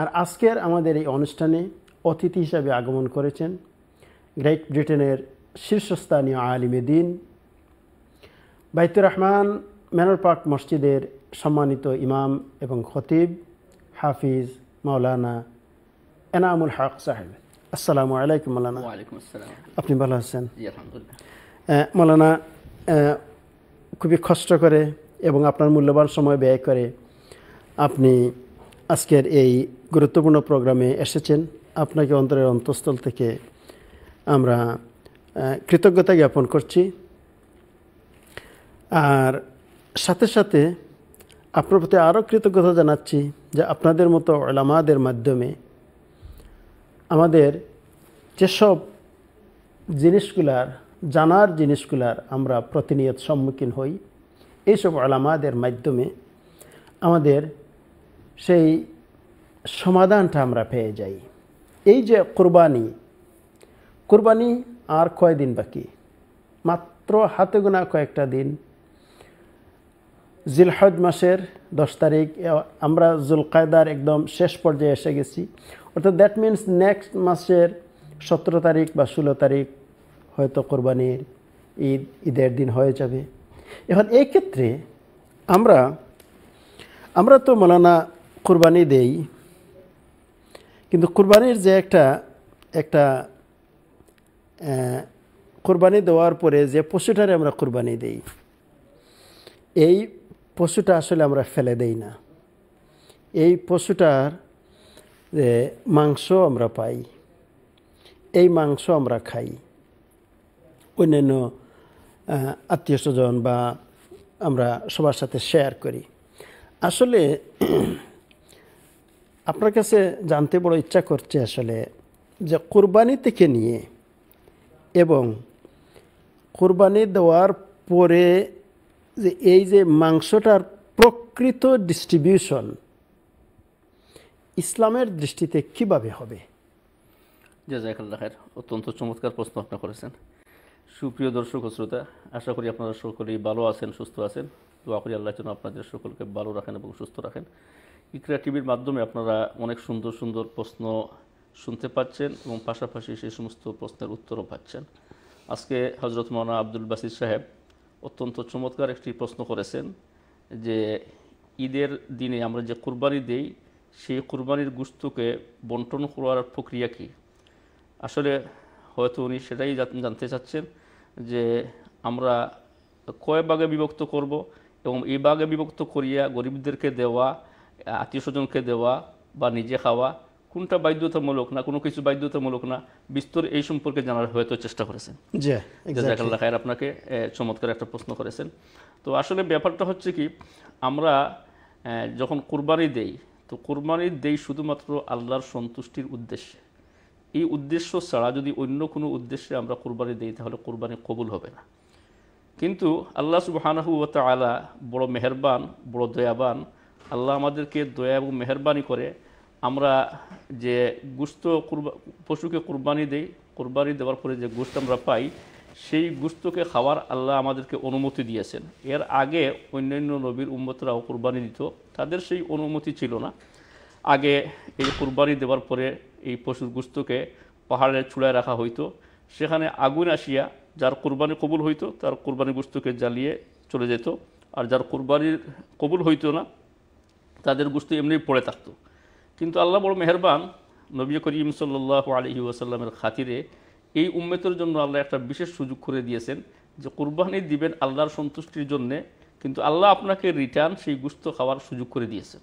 আর আজকের আমাদের এই অনুষ্ঠানে অতিথি হিসাবে আগমন করেছেন গ্রেট ব্রিটেনের শীর্ষস্থানীয় আলিমে দিন বাইতুর রহমান ম্যানর পার্ক মসজিদের সম্মানিত ইমাম এবং খতিব হাফিজ মাওলানা এনামুল হক সাহেব আসসালামু আলাইকুম মৌলানা আপনি ভালো আছেন মৌলানা খুবই কষ্ট করে এবং আপনার মূল্যবান সময় ব্যয় করে আপনি আজকের এই গুরুত্বপূর্ণ প্রোগ্রামে এসেছেন আপনাকে অন্তরের অন্তঃস্থল থেকে আমরা কৃতজ্ঞতা জ্ঞাপন করছি আর সাথে সাথে আপনার প্রতি আরও কৃতজ্ঞতা জানাচ্ছি যে আপনাদের মতো ওলামাদের মাধ্যমে আমাদের যেসব জিনিসগুলার জানার জিনিসগুলার আমরা প্রতিনিয়ত সম্মুখীন হই এইসব আলামাদের মাধ্যমে আমাদের সেই সমাধানটা আমরা পেয়ে যাই এই যে কোরবানি কোরবানি আর কয়দিন বাকি মাত্র হাতে গোনা কয়েকটা দিন জিলহজ মাসের দশ তারিখ আমরা জুলকায়দার একদম শেষ পর্যায়ে এসে গেছি অর্থাৎ দ্যাট মিনস নেক্সট মাসের সতেরো তারিখ বা ষোলো তারিখ হয়তো কোরবানির ঈদ ঈদের দিন হয়ে যাবে এখন এই ক্ষেত্রে আমরা আমরা তো মৌলানা কোরবানি দেই কিন্তু কোরবানির যে একটা একটা কোরবানি দেওয়ার পরে যে পশুটারে আমরা কোরবানি দেই এই পশুটা আসলে আমরা ফেলে দেই না এই পশুটার যে মাংস আমরা পাই এই মাংস আমরা খাই অন্যান্য আত্মীয় স্বজন বা আমরা সবার সাথে শেয়ার করি আসলে আপনার কাছে জানতে বড় ইচ্ছা করছে আসলে যে কোরবানি থেকে নিয়ে এবং কোরবানি দেওয়ার পরে যে এই যে মাংসটার প্রকৃত ডিস্ট্রিবিউশন ইসলামের দৃষ্টিতে কিভাবে হবে জাজাকাল্লা খায়ের অত্যন্ত চমৎকার প্রশ্ন আপনি করেছেন সুপ্রিয় দর্শক শ্রোতা আশা করি আপনারা সকলেই ভালো আছেন সুস্থ আছেন দোয়া করি আল্লাহ যেন আপনাদের সকলকে ভালো রাখেন এবং সুস্থ রাখেন ইকরা টিভির মাধ্যমে আপনারা অনেক সুন্দর সুন্দর প্রশ্ন শুনতে পাচ্ছেন এবং পাশাপাশি সেই সমস্ত প্রশ্নের উত্তরও পাচ্ছেন আজকে হজরত মৌলানা আব্দুল বাসির সাহেব অত্যন্ত চমৎকার একটি প্রশ্ন করেছেন যে ঈদের দিনে আমরা যে কুরবানি দেই সেই কুরবানির গুস্তুকে বন্টন করার প্রক্রিয়া কী আসলে হয়তো উনি সেটাই জানতে চাচ্ছেন যে আমরা কয় বাগে বিভক্ত করব এবং এই বাগে বিভক্ত করিয়া গরিবদেরকে দেওয়া আত্মীয় স্বজনকে দেওয়া বা নিজে খাওয়া কোনটা বাধ্যতামূলক না কোনো কিছু বাধ্যতামূলক না বিস্তর এই সম্পর্কে জানার হয়তো চেষ্টা করেছেন খায়ের আপনাকে চমৎকার একটা প্রশ্ন করেছেন তো আসলে ব্যাপারটা হচ্ছে কি আমরা যখন কুরবানি দেই তো কুরবানি দেই শুধুমাত্র আল্লাহর সন্তুষ্টির উদ্দেশ্যে এই উদ্দেশ্য ছাড়া যদি অন্য কোনো উদ্দেশ্যে আমরা কুরবানি দিই তাহলে কুরবানি কবুল হবে না কিন্তু আল্লাহ সুবাহানহু তালা বড় মেহরবান বড় দয়াবান আল্লাহ আমাদেরকে দয়া এবং মেহরবানি করে আমরা যে গুস্ত কুরবা পশুকে কুরবানি দেই কুরবানি দেওয়ার পরে যে গোস্ত আমরা পাই সেই গুস্তকে খাওয়ার আল্লাহ আমাদেরকে অনুমতি দিয়েছেন এর আগে অন্যান্য নবীর উম্মতরাও কুরবানি দিত তাদের সেই অনুমতি ছিল না আগে এই কুরবানি দেওয়ার পরে এই পশুর গুস্তকে পাহাড়ে চূড়ায় রাখা হইতো সেখানে আগুন আসিয়া যার কুরবানি কবুল হইতো তার কুরবানি গুস্তকে জ্বালিয়ে চলে যেত আর যার কুরবানির কবুল হইতো না তাদের গোষ্ঠী এমনি পড়ে থাকতো কিন্তু আল্লাহ বড় মেহরবান নবী করিম সাল্লাহ আলহি ওয়াসাল্লামের খাতিরে এই উম্মেতের জন্য আল্লাহ একটা বিশেষ সুযোগ করে দিয়েছেন যে কুরবানি দিবেন আল্লাহর সন্তুষ্টির জন্যে কিন্তু আল্লাহ আপনাকে রিটার্ন সেই গুস্ত খাওয়ার সুযোগ করে দিয়েছেন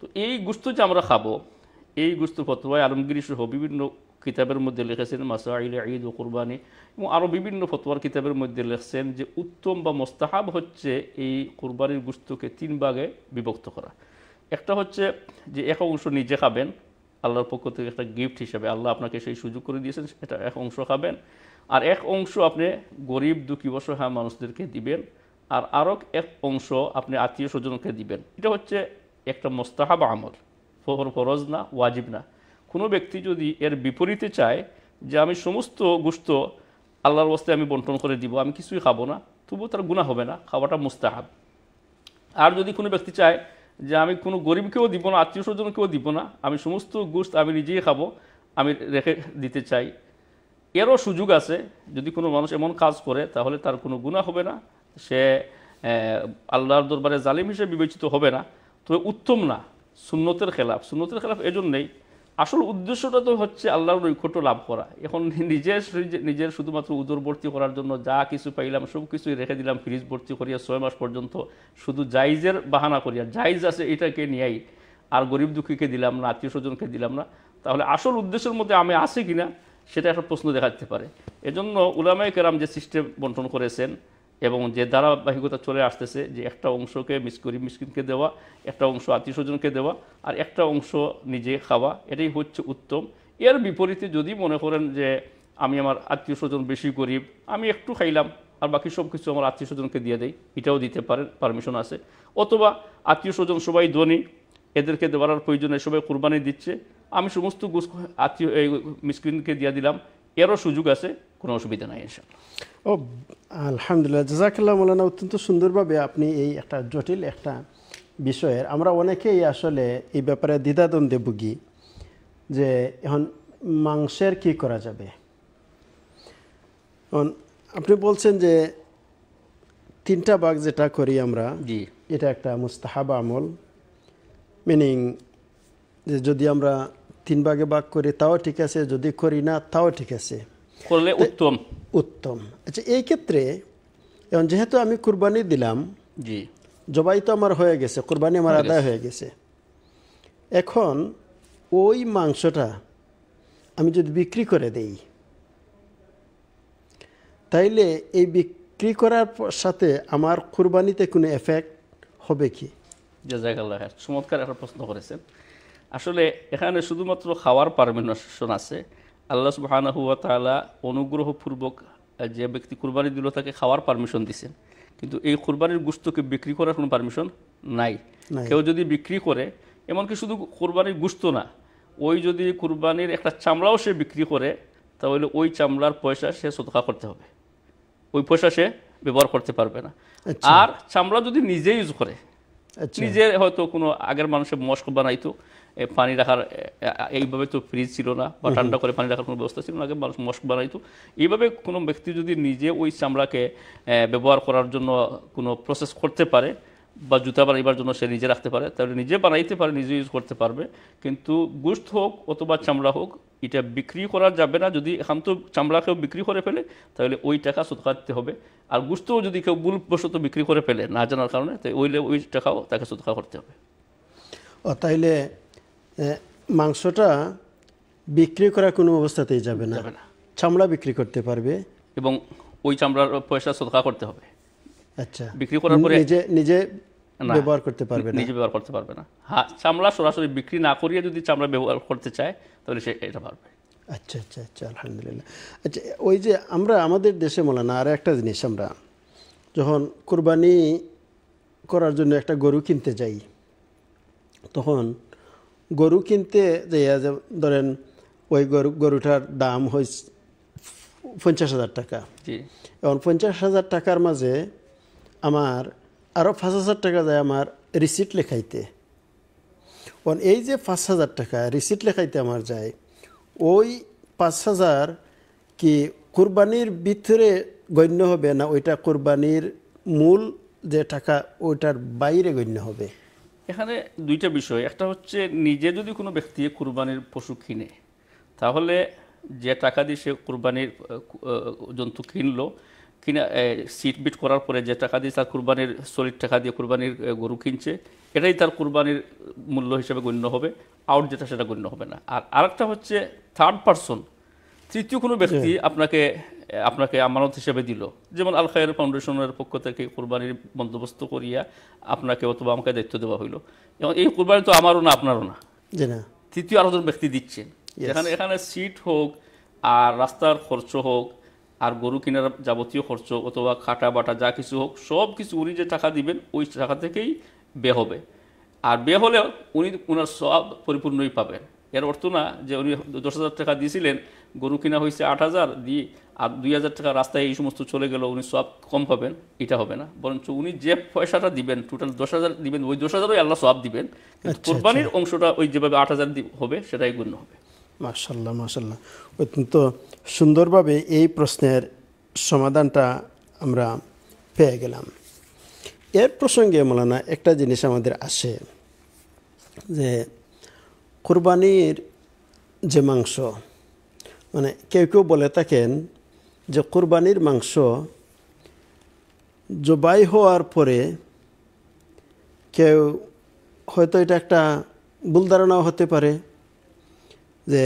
তো এই গুস্ত যে আমরা খাবো এই গুস্ত ফতোয়ায় আলমগিরি সহ বিভিন্ন কিতাবের মধ্যে লিখেছেন মাসাইল ঈদ ও কুরবানি এবং আরও বিভিন্ন ফতোয়ার কিতাবের মধ্যে লিখছেন যে উত্তম বা মোস্তাহাব হচ্ছে এই কুরবানির গুস্তকে তিন ভাগে বিভক্ত করা একটা হচ্ছে যে এক অংশ নিজে খাবেন আল্লাহর পক্ষ থেকে একটা গিফট হিসেবে আল্লাহ আপনাকে সেই সুযোগ করে দিয়েছেন সেটা এক অংশ খাবেন আর এক অংশ আপনি গরিব দুঃখী হ্যাঁ মানুষদেরকে দিবেন আর আরও এক অংশ আপনি আত্মীয় স্বজনকে দিবেন এটা হচ্ছে একটা মোস্তাহাব আমল ফরজ না ওয়াজিব না কোনো ব্যক্তি যদি এর বিপরীতে চায় যে আমি সমস্ত গুস্ত আল্লাহর অবস্থায় আমি বন্টন করে দিব আমি কিছুই খাবো না তবুও তার গুণা হবে না খাওয়াটা মুস্তাহাব আর যদি কোনো ব্যক্তি চায় যে আমি কোনো গরিবকেও দিব না আত্মীয় স্বজনকেও দিব না আমি সমস্ত গোস্ত আমি নিজেই খাবো আমি রেখে দিতে চাই এরও সুযোগ আছে যদি কোনো মানুষ এমন কাজ করে তাহলে তার কোনো গুণা হবে না সে আল্লাহর দরবারে জালিম হিসেবে বিবেচিত হবে না তবে উত্তম না সুন্নতের খেলাফ সুন্নতের খেলাফ এজন্যই আসল উদ্দেশ্যটা তো হচ্ছে আল্লাহর নৈকট্য লাভ করা এখন নিজের নিজের শুধুমাত্র উদর ভর্তি করার জন্য যা কিছু পাইলাম সব কিছুই রেখে দিলাম ফ্রিজ ভর্তি করিয়া ছয় মাস পর্যন্ত শুধু জাইজের বাহানা করিয়া জাইজ আছে এটাকে নিয়েই আর গরিব দুঃখীকে দিলাম না আত্মীয় স্বজনকে দিলাম না তাহলে আসল উদ্দেশ্যের মধ্যে আমি আছি কিনা সেটা একটা প্রশ্ন দেখাতে পারে এজন্য উলামায় কেরাম যে সিস্টেম বন্টন করেছেন এবং যে ধারাবাহিকতা চলে আসতেছে যে একটা অংশকে মিস করি মিসকিনকে দেওয়া একটা অংশ আত্মীয় স্বজনকে দেওয়া আর একটা অংশ নিজে খাওয়া এটাই হচ্ছে উত্তম এর বিপরীতে যদি মনে করেন যে আমি আমার আত্মীয় স্বজন বেশি গরিব আমি একটু খাইলাম আর বাকি সব কিছু আমার আত্মীয় স্বজনকে দিয়ে দেয় এটাও দিতে পারেন পারমিশন আছে অথবা আত্মীয় স্বজন সবাই ধনী এদেরকে দেওয়ার প্রয়োজনে সবাই কোরবানি দিচ্ছে আমি সমস্ত গোস আত্মীয় এই মিসকিনকে দিয়ে দিলাম এরও সুযোগ আছে কোনো অসুবিধা নাই ইনশাল্লাহ ও আলহামদুলিল্লাহ জাজাকাল্লাহ মৌলানা অত্যন্ত সুন্দরভাবে আপনি এই একটা জটিল একটা বিষয়ের আমরা অনেকেই আসলে এই ব্যাপারে দ্বিধাদ্বন্দ্বে ভুগি যে এখন মাংসের কি করা যাবে আপনি বলছেন যে তিনটা বাঘ যেটা করি আমরা জি এটা একটা মুস্তাহাব আমল মিনিং যে যদি আমরা তিন ভাগে ভাগ করি তাও ঠিক আছে যদি করি না তাও ঠিক আছে করলে উত্তম উত্তম আচ্ছা এই ক্ষেত্রে এখন যেহেতু আমি কুরবানি দিলাম জি জবাই তো আমার হয়ে গেছে কুরবানি আমার আদায় হয়ে গেছে এখন ওই মাংসটা আমি যদি বিক্রি করে দেই তাইলে এই বিক্রি করার সাথে আমার কুরবানিতে কোনো এফেক্ট হবে কি জাজাকাল্লাহ চমৎকার একটা প্রশ্ন করেছেন আসলে এখানে শুধুমাত্র খাওয়ার পারমিশন আছে আল্লাহ সুবাহানা হুয়া তালা অনুগ্রহপূর্বক যে ব্যক্তি কুরবানি দিল তাকে খাওয়ার পারমিশন দিছেন কিন্তু এই কুরবানির গুস্তকে বিক্রি করার কোনো পারমিশন নাই কেউ যদি বিক্রি করে এমনকি শুধু কোরবানির গুস্ত না ওই যদি কুরবানির একটা চামড়াও সে বিক্রি করে তাহলে ওই চামড়ার পয়সা সে সতকা করতে হবে ওই পয়সা সে ব্যবহার করতে পারবে না আচ্ছা। আর চামড়া যদি নিজে ইউজ করে আচ্ছা। নিজে হয়তো কোনো আগের মানুষের মস্ক বানাইতো পানি রাখার এইভাবে তো ফ্রিজ ছিল না বা ঠান্ডা করে পানি রাখার কোনো ব্যবস্থা ছিল না আগে মানুষ মস্ক বানাইতো এইভাবে কোনো ব্যক্তি যদি নিজে ওই চামড়াকে ব্যবহার করার জন্য কোনো প্রসেস করতে পারে বা জুতা বানাইবার জন্য সে নিজে রাখতে পারে তাহলে নিজে বানাইতে পারে নিজে ইউজ করতে পারবে কিন্তু গোস্ত হোক অথবা চামড়া হোক এটা বিক্রি করা যাবে না যদি এখন তো চামড়া কেউ বিক্রি করে ফেলে তাহলে ওই টাকা সৎকা দিতে হবে আর গুস্তও যদি কেউ ভুলবশত বিক্রি করে ফেলে না জানার কারণে তাই ওইলে ওই টাকাও তাকে সৎকা করতে হবে তাইলে মাংসটা বিক্রি করা কোনো অবস্থাতেই যাবে না চামড়া বিক্রি করতে পারবে এবং ওই চামড়ার পয়সা সদকা করতে হবে আচ্ছা বিক্রি করার পরে নিজে নিজে ব্যবহার করতে পারবে নিজে ব্যবহার করতে পারবে না হ্যাঁ চামড়া সরাসরি বিক্রি না করিয়ে যদি চামড়া ব্যবহার করতে চায় তাহলে সে এটা পারবে আচ্ছা আচ্ছা আচ্ছা আলহামদুলিল্লাহ আচ্ছা ওই যে আমরা আমাদের দেশে মনে না আর একটা জিনিস আমরা যখন কোরবানি করার জন্য একটা গরু কিনতে যাই তখন গরু কিনতে যে ধরেন ওই গরু গরুটার দাম হয় পঞ্চাশ হাজার টাকা এবং পঞ্চাশ হাজার টাকার মাঝে আমার আরও পাঁচ হাজার টাকা যায় আমার রিসিট লেখাইতে কারণ এই যে পাঁচ হাজার টাকা রিসিট লেখাইতে আমার যায় ওই পাঁচ হাজার কি কোরবানির ভিতরে গণ্য হবে না ওইটা কোরবানির মূল যে টাকা ওইটার বাইরে গণ্য হবে এখানে দুইটা বিষয় একটা হচ্ছে নিজে যদি কোনো ব্যক্তি কুরবানির পশু কিনে তাহলে যে টাকা দিয়ে সে কুরবানির জন্তু কিনলো কিনা সিট বিট করার পরে যে টাকা দিয়ে তার কুরবানির শরীর টাকা দিয়ে কুরবানির গরু কিনছে এটাই তার কুরবানির মূল্য হিসেবে গণ্য হবে আউট যেটা সেটা গণ্য হবে না আর আরেকটা হচ্ছে থার্ড পারসন তৃতীয় কোনো ব্যক্তি আপনাকে আপনাকে আমানত হিসেবে দিল যেমন আল খায়ের ফাউন্ডেশনের পক্ষ থেকে কোরবানির বন্দোবস্ত করিয়া আপনাকে অথবা আমাকে দায়িত্ব দেওয়া হইলো এবং এই কোরবানি তো আমারও না আপনারও না তৃতীয় আরো ব্যক্তি দিচ্ছেন এখানে এখানে সিট হোক আর রাস্তার খরচ হোক আর গরু কেনার যাবতীয় খরচ অথবা খাটা বাটা যা কিছু হোক সব কিছু উনি যে টাকা দিবেন ওই টাকা থেকেই বে হবে আর বে হলে উনি ওনার সব পরিপূর্ণই পাবেন এর অর্থ না যে উনি দশ হাজার টাকা দিয়েছিলেন গরু কিনা হয়েছে আট হাজার দিয়ে আর দুই হাজার টাকা রাস্তায় এই সমস্ত চলে গেল উনি সব কম পাবেন এটা হবে না বরঞ্চ উনি যে পয়সাটা দিবেন টোটাল দশ হাজার দিবেন ওই দশ হাজারই আল্লাহ সব দিবেন কিন্তু আচ্ছা, কোরবানির আচ্ছা। অংশটা ওই যেভাবে আট হাজার হবে সেটাই গণ্য হবে মাসাল্লাহ মাসাল্লাহ অত্যন্ত সুন্দরভাবে এই প্রশ্নের সমাধানটা আমরা পেয়ে গেলাম এর প্রসঙ্গে মোলানা একটা জিনিস আমাদের আসে যে কোরবানির যে মাংস মানে কেউ কেউ বলে থাকেন যে কোরবানির মাংস জবাই হওয়ার পরে কেউ হয়তো এটা একটা ভুল ধারণাও হতে পারে যে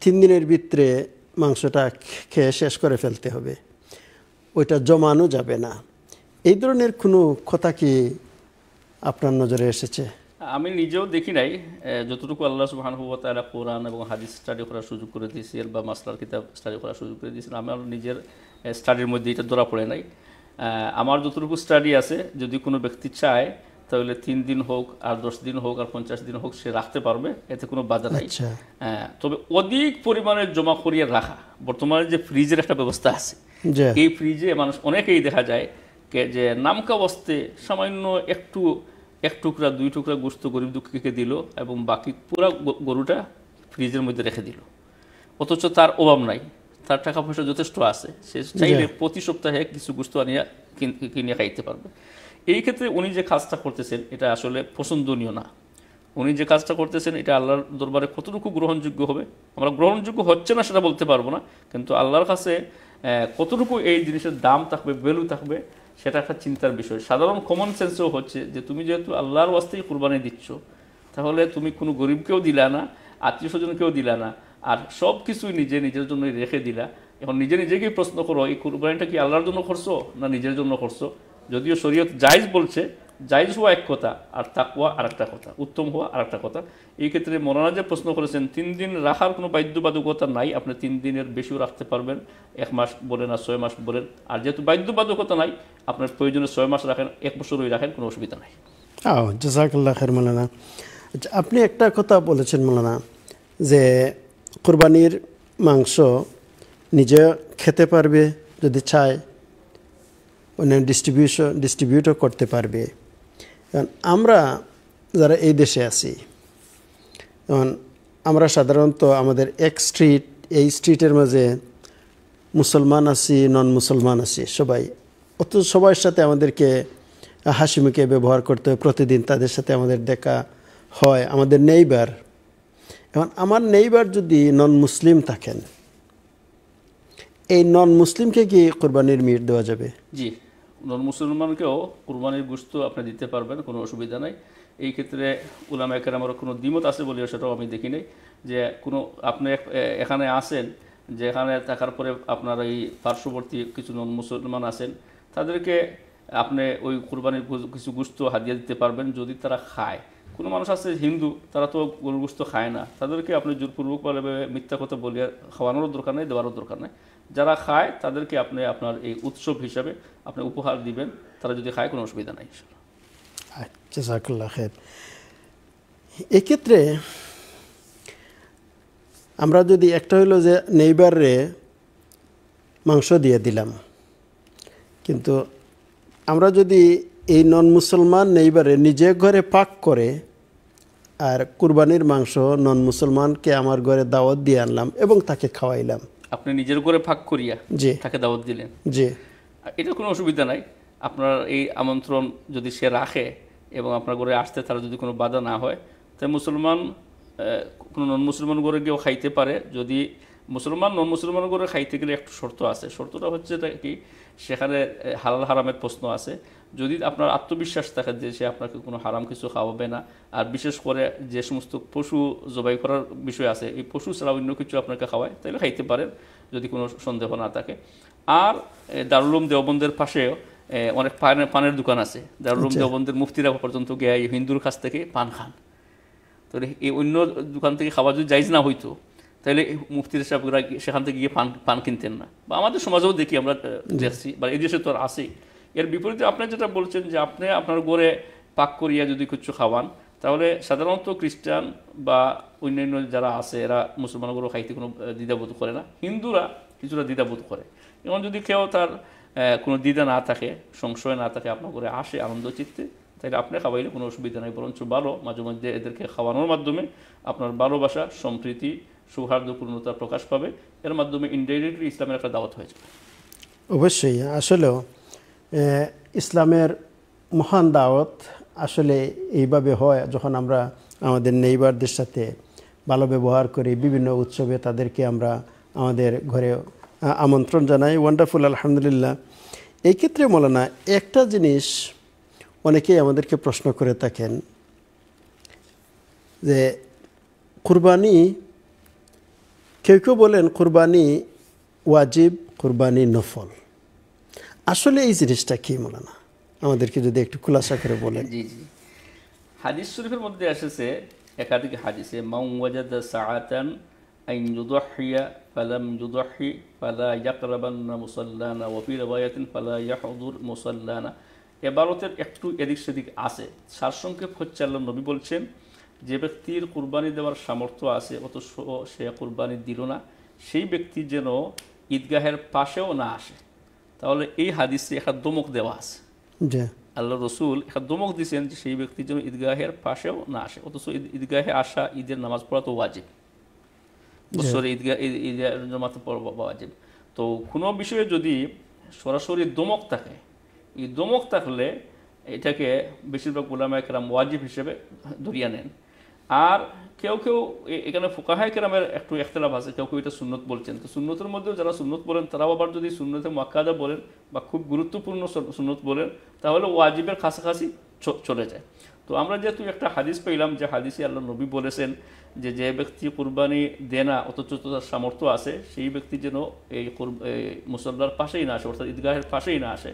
তিন দিনের ভিতরে মাংসটা খেয়ে শেষ করে ফেলতে হবে ওইটা জমানো যাবে না এই ধরনের কোনো কথা কি আপনার নজরে এসেছে আমি নিজেও দেখি নাই যতটুকু আল্লাহ হুব তারা কোরআন এবং হাদিস স্টাডি করার সুযোগ করে দিয়েছিল বা মাস্টার কিতাব স্টাডি করার সুযোগ করে দিয়েছিল আমার নিজের স্টাডির মধ্যে এটা ধরা পড়ে নাই আমার যতটুকু স্টাডি আছে যদি কোনো ব্যক্তি চায় তাহলে তিন দিন হোক আর দশ দিন হোক আর পঞ্চাশ দিন হোক সে রাখতে পারবে এতে কোনো বাধা নাই আচ্ছা। তবে অধিক পরিমাণে জমা করিয়ে রাখা বর্তমানে যে ফ্রিজের একটা ব্যবস্থা আছে এই ফ্রিজে মানুষ অনেকেই দেখা যায় যে নামকা বস্তে সামান্য একটু এক টুকরা দুই টুকরা গোস্ত গরিব দুঃখীকে দিল এবং বাকি পুরো গরুটা ফ্রিজের মধ্যে রেখে দিল অথচ তার অভাব নাই তার টাকা পয়সা যথেষ্ট আছে সে চাইলে প্রতি সপ্তাহে কিছু গোস্ত আনিয়া কিনে খাইতে পারবে এই ক্ষেত্রে উনি যে কাজটা করতেছেন এটা আসলে পছন্দনীয় না উনি যে কাজটা করতেছেন এটা আল্লাহর দরবারে কতটুকু গ্রহণযোগ্য হবে আমরা গ্রহণযোগ্য হচ্ছে না সেটা বলতে পারবো না কিন্তু আল্লাহর কাছে কতটুকু এই জিনিসের দাম থাকবে ভ্যালু থাকবে সেটা একটা চিন্তার বিষয় সাধারণ কমন সেন্সও হচ্ছে যে তুমি যেহেতু আল্লাহর ওয়াস্তেই কোরবানি দিচ্ছ তাহলে তুমি কোনো গরিবকেও দিলা না আত্মীয় স্বজনকেও দিলা না আর সব কিছুই নিজে নিজের জন্যই রেখে দিলা এখন নিজে নিজেকেই প্রশ্ন করো এই কোরবানিটা কি আল্লাহর জন্য করছো না নিজের জন্য করছো যদিও শরীয়ত জায়জ বলছে জায়জ হওয়া এক কথা আর তাকুয়া আর একটা কথা উত্তম হওয়া আর একটা কথা এই ক্ষেত্রে মরানা যে প্রশ্ন করেছেন তিন দিন রাখার কোনো বাধ্যবাধকতা নাই আপনি তিন দিনের বেশিও রাখতে পারবেন এক মাস বলেন আর ছয় মাস বলেন আর যেহেতু বাধ্যবাধকতা নাই আপনার প্রয়োজনে ছয় মাস রাখেন এক বছরই রাখেন কোনো অসুবিধা নাই আও জাজাকাল্লা খের মৌলানা আচ্ছা আপনি একটা কথা বলেছেন মৌলানা যে কোরবানির মাংস নিজে খেতে পারবে যদি চায় মানে ডিস্ট্রিবিউশন ডিস্ট্রিবিউটও করতে পারবে কারণ আমরা যারা এই দেশে আছি যেমন আমরা সাধারণত আমাদের এক স্ট্রিট এই স্ট্রিটের মাঝে মুসলমান আছি নন মুসলমান আছি সবাই অত সবার সাথে আমাদেরকে হাসিমুখে ব্যবহার করতে হয় প্রতিদিন তাদের সাথে আমাদের দেখা হয় আমাদের নেইবার এখন আমার নেইবার যদি নন মুসলিম থাকেন এই নন মুসলিমকে কি কোরবানির মিট দেওয়া যাবে জি নন মুসলমানকেও কুরবানির গুস্ত আপনি দিতে পারবেন কোনো অসুবিধা নাই এই ক্ষেত্রে উলামা একের আমারও কোনো দ্বিমত আছে বলিও সেটাও আমি দেখি নাই যে কোনো আপনি এখানে আসেন যে এখানে থাকার পরে আপনার এই পার্শ্ববর্তী কিছু নন মুসলমান আছেন তাদেরকে আপনি ওই কুরবানির কিছু গুস্ত হাতিয়ে দিতে পারবেন যদি তারা খায় কোনো মানুষ আছে হিন্দু তারা তো গরুর গুস্ত খায় না তাদেরকে আপনি জোরপূর্বকভাবে মিথ্যা কথা বলিয়া খাওয়ানোরও দরকার নেই দেওয়ারও দরকার নেই যারা খায় তাদেরকে আপনি আপনার এই উৎসব হিসাবে আপনি উপহার দিবেন তারা যদি খায় কোনো অসুবিধা নাই এক্ষেত্রে আমরা যদি একটা হইলো যে নেইবারে মাংস দিয়ে দিলাম কিন্তু আমরা যদি এই নন মুসলমান নেইবারে নিজে ঘরে পাক করে আর কুরবানির মাংস নন মুসলমানকে আমার ঘরে দাওয়াত দিয়ে আনলাম এবং তাকে খাওয়াইলাম আপনি নিজের করে ফাঁক করিয়া তাকে দাওয়াত দিলেন জি এটা কোনো অসুবিধা নাই আপনার এই আমন্ত্রণ যদি সে রাখে এবং আপনার ঘরে আসতে তার যদি কোনো বাধা না হয় তাই মুসলমান কোনো নন মুসলমান ঘরে গিয়েও খাইতে পারে যদি মুসলমান নন মুসলমান ঘরে খাইতে গেলে একটু শর্ত আছে শর্তটা হচ্ছে কি সেখানে হালাল হারামের প্রশ্ন আছে যদি আপনার আত্মবিশ্বাস থাকে যে সে আপনাকে কোনো হারাম কিছু খাওয়াবে না আর বিশেষ করে যে সমস্ত পশু জবাই করার বিষয় আছে এই পশু ছাড়া অন্য কিছু আপনাকে খাওয়ায় তাহলে খাইতে পারেন যদি কোনো সন্দেহ না থাকে আর দারুলুম দেওবন্দের পাশেও অনেক পানের পানের দোকান আছে দারুলুম আচ্ছা। দেওবন্দের মুফতিরা পর্যন্ত গিয়ে হিন্দুর কাছ থেকে পান খান তাহলে এই অন্য দোকান থেকে খাওয়া যদি যাইজ না হইতো তাহলে মুফতির সাহেবরা সেখান থেকে গিয়ে পান পান কিনতেন না বা আমাদের সমাজেও দেখি আমরা দেখছি বা এই দেশে তো আর আসেই এর বিপরীতে আপনি যেটা বলছেন যে আপনি আপনার গড়ে পাক করিয়া যদি কিছু খাওয়ান তাহলে সাধারণত খ্রিস্টান বা অন্যান্য যারা আছে এরা মুসলমানগুলো খাইতে কোনো দ্বিধাবোধ করে না হিন্দুরা কিছুটা দ্বিধাবোধ করে এবং যদি কেউ তার কোনো দ্বিধা না থাকে সংশয় না থাকে আপনার করে আসে আনন্দ চিত্তে তাহলে আপনি খাওয়াইলে কোনো অসুবিধা নেই বরঞ্চ ভালো মাঝে মধ্যে এদেরকে খাওয়ানোর মাধ্যমে আপনার ভালোবাসা সম্প্রীতি সৌহার্দ্যপূর্ণতা প্রকাশ পাবে এর মাধ্যমে ইনডাইরেক্টলি ইসলামের একটা দাওয়াত হয়ে যাবে অবশ্যই আসলেও ইসলামের মহান দাওয়াত আসলে এইভাবে হয় যখন আমরা আমাদের নেইবারদের সাথে ভালো ব্যবহার করি বিভিন্ন উৎসবে তাদেরকে আমরা আমাদের ঘরে আমন্ত্রণ জানাই ওয়ান্ডারফুল আলহামদুলিল্লাহ এই ক্ষেত্রে মৌলানা একটা জিনিস অনেকেই আমাদেরকে প্রশ্ন করে থাকেন যে কুরবানি কেউ কেউ বলেন কুরবানি ওয়াজিব কুরবানি নফল আসলে এই জিনিসটা কি মৌলানা আমাদেরকে যদি একটু খুলাসা করে বলেন জি জি হাদিস শরীফের মধ্যে এসেছে একাধিক হাদিসে মাউওয়াজাদা সাআতান আইন ইউদহিয়া ফালাম ইউদহি ফালা ইয়াকরাবান্না মুসাল্লানা ওয়া ফি রিওয়ায়াতিন ফালা ইয়াহদুর মুসাল্লানা এবারতের একটু এদিক সেদিক আছে সারসংক্ষেপ হচ্ছে আল্লাহ নবী বলছেন যে ব্যক্তির কুরবানি দেওয়ার সামর্থ্য আছে অত সে কুরবানি দিল না সেই ব্যক্তি যেন ঈদগাহের পাশেও না আসে তাহলে এই হাদিসে একটা দমক দেওয়া আছে আল্লাহ রসুল একটা দমক দিয়েছেন যে সেই ব্যক্তি যেন ঈদগাহের পাশেও না আসে অথচ ঈদগাহে আসা ঈদের নামাজ পড়া তো ওয়াজিব বছরে ঈদগাহ ঈদের নামাজ পড়া ওয়াজিব তো কোনো বিষয়ে যদি সরাসরি দমক থাকে এই দমক থাকলে এটাকে বেশিরভাগ গোলামা একরাম ওয়াজিব হিসেবে ধরিয়া নেন আর কেউ কেউ এখানে ফোকাহায় কেরামের একটু একতলাভ আছে কেউ কেউ এটা সুন্নত বলছেন তো সুন্নতের মধ্যেও যারা সুন্নত বলেন তারাও আবার যদি সুন্নতে মাক্কাদা বলেন বা খুব গুরুত্বপূর্ণ সুন্নত বলেন তাহলে ওয়াজিবের কাছাকাছি চলে যায় তো আমরা যেহেতু একটা হাদিস পেলাম যে হাদিসে আল্লাহ নবী বলেছেন যে যে ব্যক্তি কুরবানি দেনা না অথচ তার সামর্থ্য আছে সেই ব্যক্তি যেন এই মুসল্লার পাশেই না আসে অর্থাৎ ঈদগাহের পাশেই না আসে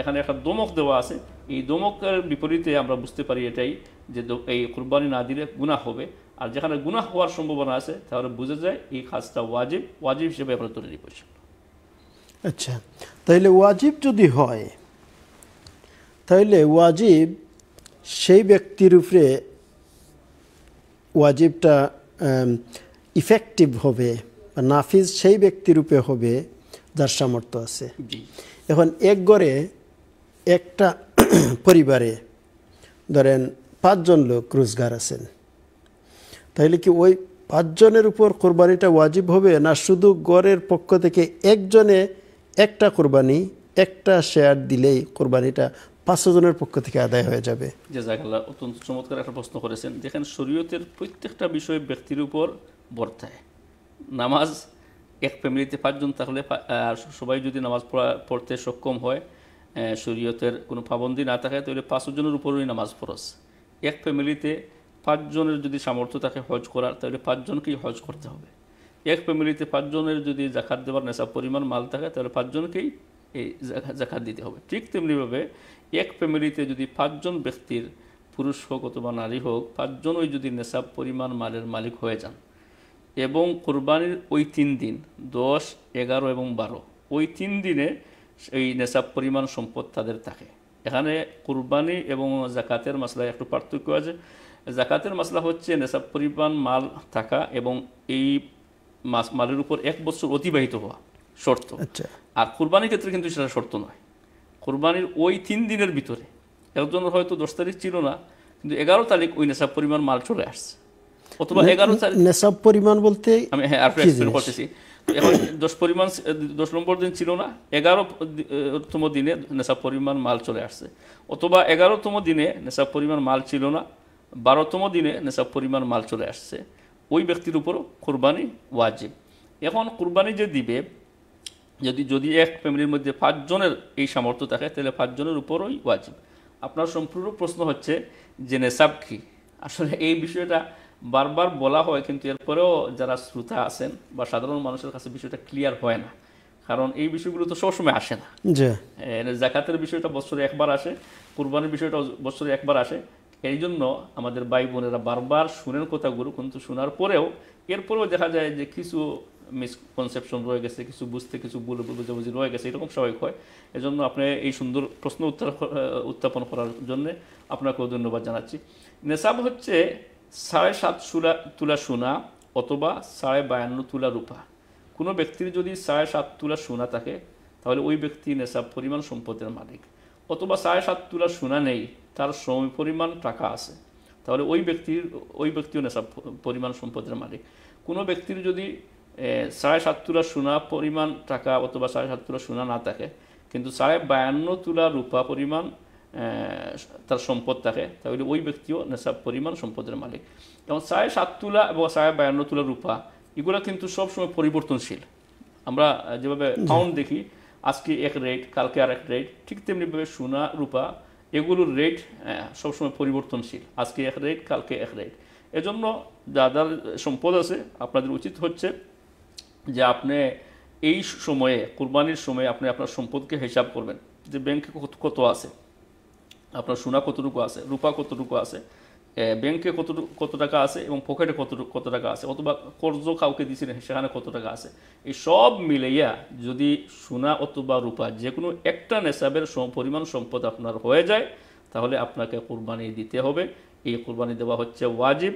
এখানে একটা দমক দেওয়া আছে এই দমকের বিপরীতে আমরা বুঝতে পারি এটাই যে এই কুরবানি না দিলে গুণা হবে আর যেখানে গুনাহ হওয়ার সম্ভাবনা আছে তাহলে বুঝে যায় এই কাজটা ওয়াজিব ওয়াজিব হিসেবে আপনার তুলে নিয়ে পড়ছেন আচ্ছা তাইলে ওয়াজিব যদি হয় তাহলে ওয়াজিব সেই ব্যক্তির উপরে ওয়াজিবটা ইফেক্টিভ হবে বা নাফিজ সেই ব্যক্তির রূপে হবে যার সামর্থ্য আছে এখন এক গড়ে একটা পরিবারে ধরেন পাঁচজন লোক রোজগার আছেন তাইলে কি ওই পাঁচজনের উপর কোরবানিটা ওয়াজিব হবে না শুধু গড়ের পক্ষ থেকে একজনে একটা কোরবানি একটা শেয়ার দিলেই কোরবানিটা পাঁচশো জনের পক্ষ থেকে আদায় হয়ে যাবে জাজাকাল্লাহ অত্যন্ত চমৎকার একটা প্রশ্ন করেছেন যেখানে শরীয়তের প্রত্যেকটা বিষয় ব্যক্তির উপর বর্তায় নামাজ এক ফ্যামিলিতে পাঁচজন থাকলে সবাই যদি নামাজ পড়া পড়তে সক্ষম হয় শরীয়তের কোনো পাবন্দি না থাকে তাহলে পাঁচজনের উপরই নামাজ পড়স এক ফ্যামিলিতে পাঁচজনের যদি সামর্থ্য থাকে হজ করার তাহলে পাঁচজনকেই হজ করতে হবে এক ফ্যামিলিতে পাঁচজনের যদি জাকাত দেওয়ার নেশা পরিমাণ মাল থাকে তাহলে পাঁচজনকেই এই জাকাত দিতে হবে ঠিক তেমনিভাবে এক ফ্যামিলিতে যদি পাঁচজন ব্যক্তির পুরুষ হোক অথবা নারী হোক পাঁচজনই যদি নেশাব পরিমাণ মালের মালিক হয়ে যান এবং কোরবানির ওই তিন দিন দশ এগারো এবং বারো ওই তিন দিনে এই নেশাব পরিমাণ সম্পদ তাদের থাকে এখানে কোরবানি এবং জাকাতের মশলায় একটু পার্থক্য আছে জাকাতের মাসলা হচ্ছে নেশাব পরিমাণ মাল থাকা এবং এই মাস মালের উপর এক বছর অতিবাহিত হওয়া শর্ত আচ্ছা। আর কুরবানির ক্ষেত্রে কিন্তু সেটা শর্ত নয় কুরবানির ওই তিন দিনের ভিতরে একজনের হয়তো দশ তারিখ ছিল না কিন্তু এগারো তারিখ ওই নেশাব পরিমাণ মাল চলে আসছে অথবা এগারো তারিখ নেশাব পরিমাণ বলতে আমি হ্যাঁ আর করতেছি এখন দশ পরিমাণ দশ নম্বর দিন ছিল না এগারোতম দিনে নেশা পরিমাণ মাল চলে আসছে অথবা এগারোতম দিনে নেশা পরিমাণ মাল ছিল না বারোতম দিনে নেশাব পরিমাণ মাল চলে আসছে ওই ব্যক্তির উপর কোরবানি ওয়াজিব এখন কোরবানি যে দিবে যদি যদি এক ফ্যামিলির মধ্যে পাঁচজনের এই সামর্থ্য থাকে তাহলে পাঁচজনের উপরই ওয়াজিব আপনার সম্পূর্ণ প্রশ্ন হচ্ছে যে নেশাব কী আসলে এই বিষয়টা বারবার বলা হয় কিন্তু এরপরেও যারা শ্রোতা আছেন বা সাধারণ মানুষের কাছে বিষয়টা ক্লিয়ার হয় না কারণ এই বিষয়গুলো তো সবসময় আসে না জাকাতের বিষয়টা বছরে একবার আসে কোরবানির বিষয়টা বছরে একবার আসে এই জন্য আমাদের ভাই বোনেরা বারবার শুনেন কথাগুলো কিন্তু শোনার পরেও এরপরেও দেখা যায় যে কিছু মিসকনসেপশন রয়ে গেছে কিছু বুঝতে কিছু বলে বুঝাবুঝি রয়ে গেছে এরকম স্বাভাবিক হয় এজন্য আপনি এই সুন্দর প্রশ্ন উত্তর উত্থাপন করার জন্য আপনাকেও ধন্যবাদ জানাচ্ছি নেশাব হচ্ছে সাড়ে সাত সুলা তুলা সোনা অথবা সাড়ে বায়ান্ন তুলা রূপা কোনো ব্যক্তির যদি সাড়ে সাত তুলা সোনা থাকে তাহলে ওই ব্যক্তি নেশাব পরিমাণ সম্পদের মালিক অথবা সাড়ে সাত তুলা সোনা নেই তার শ্রম পরিমাণ টাকা আছে তাহলে ওই ব্যক্তির ওই ব্যক্তিও নেশা পরিমাণ সম্পদের মালিক কোনো ব্যক্তির যদি সাড়ে সাত তুলা সোনা পরিমাণ টাকা অথবা সাড়ে সাত তুলা সোনা না থাকে কিন্তু সাড়ে বায়ান্ন তুলা রূপা পরিমাণ তার সম্পদ থাকে তাহলে ওই ব্যক্তিও নেশা পরিমাণ সম্পদের মালিক এবং সাড়ে সাত তুলা এবং সাড়ে বায়ান্ন তুলা রূপা এগুলো কিন্তু সবসময় পরিবর্তনশীল আমরা যেভাবে পাউন্ড দেখি আজকে এক রেট কালকে আর এক রেট ঠিক তেমনিভাবে সোনা রূপা এগুলোর রেট সবসময় পরিবর্তনশীল আজকে এক রেট কালকে এক রেট এজন্য যা সম্পদ আছে আপনাদের উচিত হচ্ছে যে আপনি এই সময়ে কোরবানির সময়ে আপনি আপনার সম্পদকে হিসাব করবেন যে ব্যাংকে কত আছে আপনার সোনা কতটুকু আছে রূপা কতটুকু আছে ব্যাংকে কত কত টাকা আছে এবং পকেটে কত কত টাকা আছে অথবা কর্জ কাউকে দিয়েছিলেন সেখানে কত টাকা আছে এই সব মিলাইয়া যদি সোনা অথবা রূপা যে কোনো একটা নেশাবের পরিমাণ সম্পদ আপনার হয়ে যায় তাহলে আপনাকে কোরবানি দিতে হবে এই কোরবানি দেওয়া হচ্ছে ওয়াজিব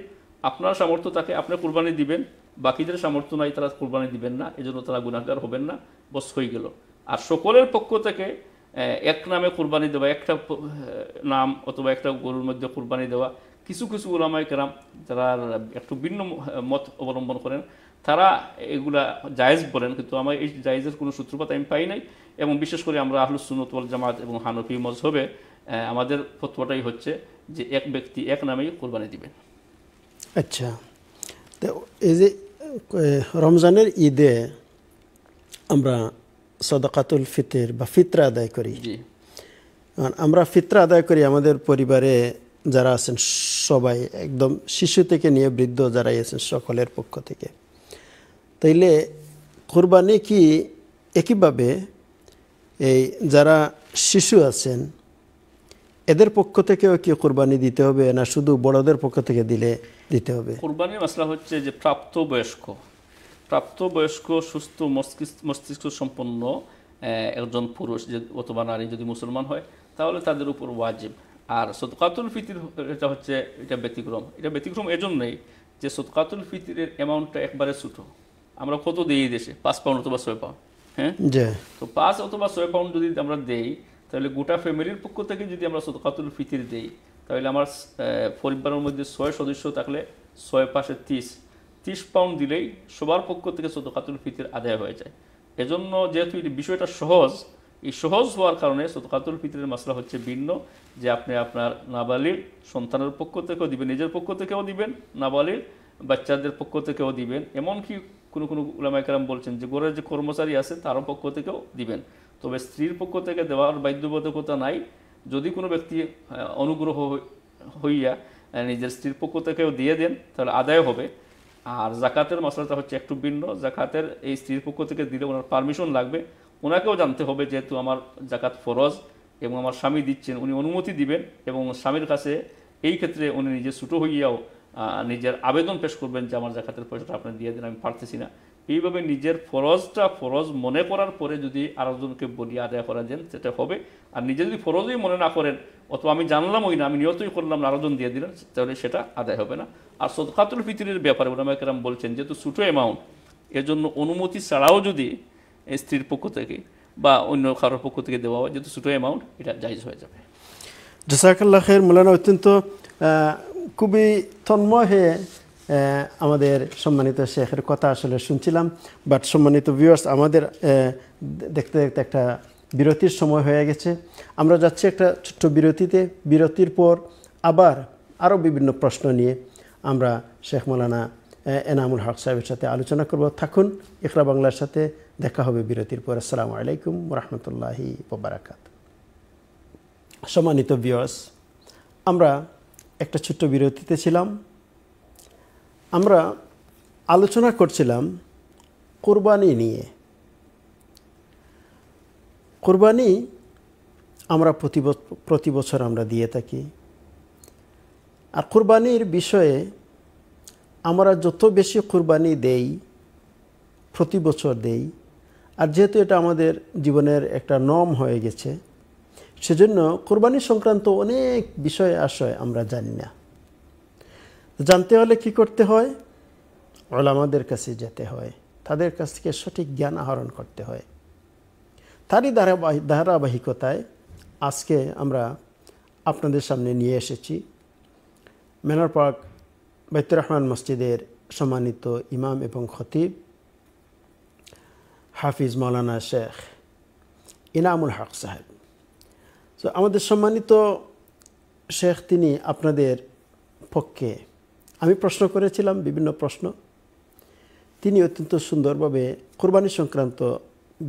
আপনার সামর্থ্য তাকে আপনি কোরবানি দিবেন বাকিদের সামর্থ্য নাই তারা কোরবানি দিবেন না এজন্য তারা গুণাগার হবেন না বস হয়ে গেল আর সকলের পক্ষ থেকে এক নামে কোরবানি দেওয়া একটা নাম অথবা একটা গরুর মধ্যে কোরবানি দেওয়া কিছু কিছু ওলামায় কেরাম যারা একটু ভিন্ন মত অবলম্বন করেন তারা এগুলা জায়েজ বলেন কিন্তু আমার এই জায়েজের কোনো সূত্রপাত আমি পাই নাই এবং বিশেষ করে আমরা আহলুস সুনতওয়াল জামাত এবং হানফি মজহবে আমাদের ফতোয়াটাই হচ্ছে যে এক ব্যক্তি এক নামেই কোরবানি দিবেন আচ্ছা তো এই যে রমজানের ঈদে আমরা সদাকাতুল ফিতের বা ফিতরা আদায় করি আমরা ফিতরা আদায় করি আমাদের পরিবারে যারা আছেন সবাই একদম শিশু থেকে নিয়ে বৃদ্ধ যারাই আছেন সকলের পক্ষ থেকে তাইলে কোরবানি কি একইভাবে এই যারা শিশু আছেন এদের পক্ষ থেকেও কি কোরবানি দিতে হবে না শুধু বড়দের পক্ষ থেকে দিলে দিতে হবে কোরবানির মশলা হচ্ছে যে প্রাপ্ত বয়স্ক প্রাপ্ত বয়স্ক সুস্থ মস্তিষ্ক মস্তিষ্ক সম্পন্ন একজন পুরুষ অথবা নারী যদি মুসলমান হয় তাহলে তাদের উপর ওয়াজিব আর সদকাতুল ফিতির এটা হচ্ছে এটা ব্যতিক্রম এটা ব্যতিক্রম এজন্যই যে সদকাতুল ফিতিরের অ্যামাউন্টটা একবারে ছুটো আমরা কত দিই দেশে পাঁচ পাউন্ড অথবা ছয় পাউন্ড হ্যাঁ তো পাঁচ অথবা ছয় পাউন্ড যদি আমরা দেই তাহলে গোটা ফ্যামিলির পক্ষ থেকে যদি আমরা সদকাতুল ফিতির দেই তাহলে আমার পরিবারের মধ্যে ছয় সদস্য থাকলে ছয় পাশে তিরিশ তিরিশ পাউন্ড দিলেই সবার পক্ষ থেকে সদকাতুল ফিতির আদায় হয়ে যায় এজন্য যেহেতু বিষয়টা সহজ এই সহজ হওয়ার কারণে সদকাতুল ফিতরের মাসলা হচ্ছে ভিন্ন যে আপনি আপনার নাবালির সন্তানের পক্ষ থেকেও দিবেন নিজের পক্ষ থেকেও দিবেন নাবালির বাচ্চাদের পক্ষ থেকেও দিবেন এমনকি কোনো কোনো উলামাইকারাম বলছেন যে গোড়ের যে কর্মচারী আছে তারও পক্ষ থেকেও দিবেন তবে স্ত্রীর পক্ষ থেকে দেওয়ার বাধ্যবাধকতা নাই যদি কোনো ব্যক্তি অনুগ্রহ হইয়া নিজের স্ত্রীর পক্ষ থেকেও দিয়ে দেন তাহলে আদায় হবে আর জাকাতের মশলাটা হচ্ছে একটু ভিন্ন জাকাতের এই স্ত্রীর পক্ষ থেকে দিলে ওনার পারমিশন লাগবে ওনাকেও জানতে হবে যেহেতু আমার জাকাত ফরজ এবং আমার স্বামী দিচ্ছেন উনি অনুমতি দিবেন এবং স্বামীর কাছে এই ক্ষেত্রে উনি নিজে ছুটো হইয়াও নিজের আবেদন পেশ করবেন যে আমার জাকাতের পয়সাটা আপনি দিয়ে দিন আমি পারতেছি না এইভাবে নিজের ফরজটা ফরজ মনে করার পরে যদি আরেকজনকে বলি আদায় করা দেন সেটা হবে আর নিজে যদি ফরজই মনে না করেন অথবা আমি জানলাম ওই না আমি নিয়তই করলাম আরেকজন দিয়ে দিলেন তাহলে সেটা আদায় হবে না আর সদকাতুল ফিতরির ব্যাপারে ওলামা কেরাম বলছেন যেহেতু ছোটো অ্যামাউন্ট এজন্য অনুমতি ছাড়াও যদি স্ত্রীর পক্ষ থেকে বা অন্য কারোর পক্ষ থেকে দেওয়া হয় যেহেতু ছোটো অ্যামাউন্ট এটা জাহিজ হয়ে যাবে জসাকাল্লা খের মৌলানা অত্যন্ত খুবই তন্ময় হয়ে আমাদের সম্মানিত শেখের কথা আসলে শুনছিলাম বাট সম্মানিত ভিউয়ার্স আমাদের দেখতে দেখতে একটা বিরতির সময় হয়ে গেছে আমরা যাচ্ছি একটা ছোট্ট বিরতিতে বিরতির পর আবার আরও বিভিন্ন প্রশ্ন নিয়ে আমরা শেখ মৌলানা এনামুল হক সাহেবের সাথে আলোচনা করব থাকুন ইকরা বাংলার সাথে দেখা হবে বিরতির পর আসসালামু আলাইকুম রহমতুল্লাহি বারাকাত সম্মানিত বিয়স আমরা একটা ছোট্ট বিরতিতে ছিলাম আমরা আলোচনা করছিলাম কোরবানি নিয়ে কোরবানি আমরা প্রতি বছর আমরা দিয়ে থাকি আর কোরবানির বিষয়ে আমরা যত বেশি কোরবানি দেই প্রতি বছর দেই আর যেহেতু এটা আমাদের জীবনের একটা নম হয়ে গেছে সেজন্য কোরবানি সংক্রান্ত অনেক বিষয় আশয় আমরা জানি না জানতে হলে কি করতে হয় ওলামাদের কাছে যেতে হয় তাদের কাছ থেকে সঠিক জ্ঞান আহরণ করতে হয় তারই ধারাবাহিক ধারাবাহিকতায় আজকে আমরা আপনাদের সামনে নিয়ে এসেছি মেনার পার্ক বেতুর রহমান মসজিদের সম্মানিত ইমাম এবং খতিব হাফিজ মৌলানা শেখ ইনামুল হক সাহেব তো আমাদের সম্মানিত শেখ তিনি আপনাদের পক্ষে আমি প্রশ্ন করেছিলাম বিভিন্ন প্রশ্ন তিনি অত্যন্ত সুন্দরভাবে কোরবানি সংক্রান্ত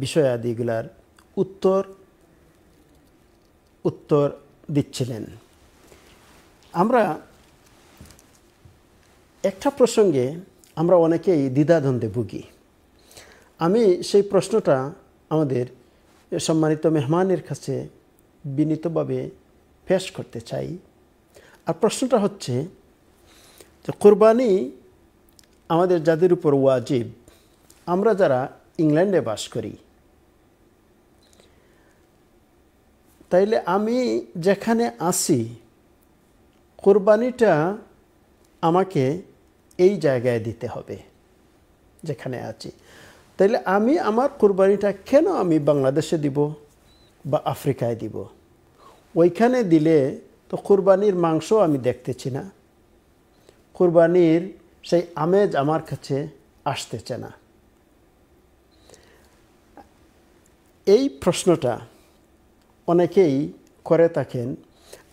বিষয় আদিগুলার উত্তর উত্তর দিচ্ছিলেন আমরা একটা প্রসঙ্গে আমরা অনেকেই দ্বিধাদ্বন্দ্বে ভুগি আমি সেই প্রশ্নটা আমাদের সম্মানিত মেহমানের কাছে বিনীতভাবে পেশ করতে চাই আর প্রশ্নটা হচ্ছে যে কোরবানি আমাদের যাদের উপর ওয়াজিব আমরা যারা ইংল্যান্ডে বাস করি তাইলে আমি যেখানে আসি কোরবানিটা আমাকে এই জায়গায় দিতে হবে যেখানে আছি তাইলে আমি আমার কোরবানিটা কেন আমি বাংলাদেশে দিব বা আফ্রিকায় দিব ওইখানে দিলে তো কোরবানির মাংস আমি দেখতেছি না কোরবানির সেই আমেজ আমার কাছে আসতেছে না এই প্রশ্নটা অনেকেই করে থাকেন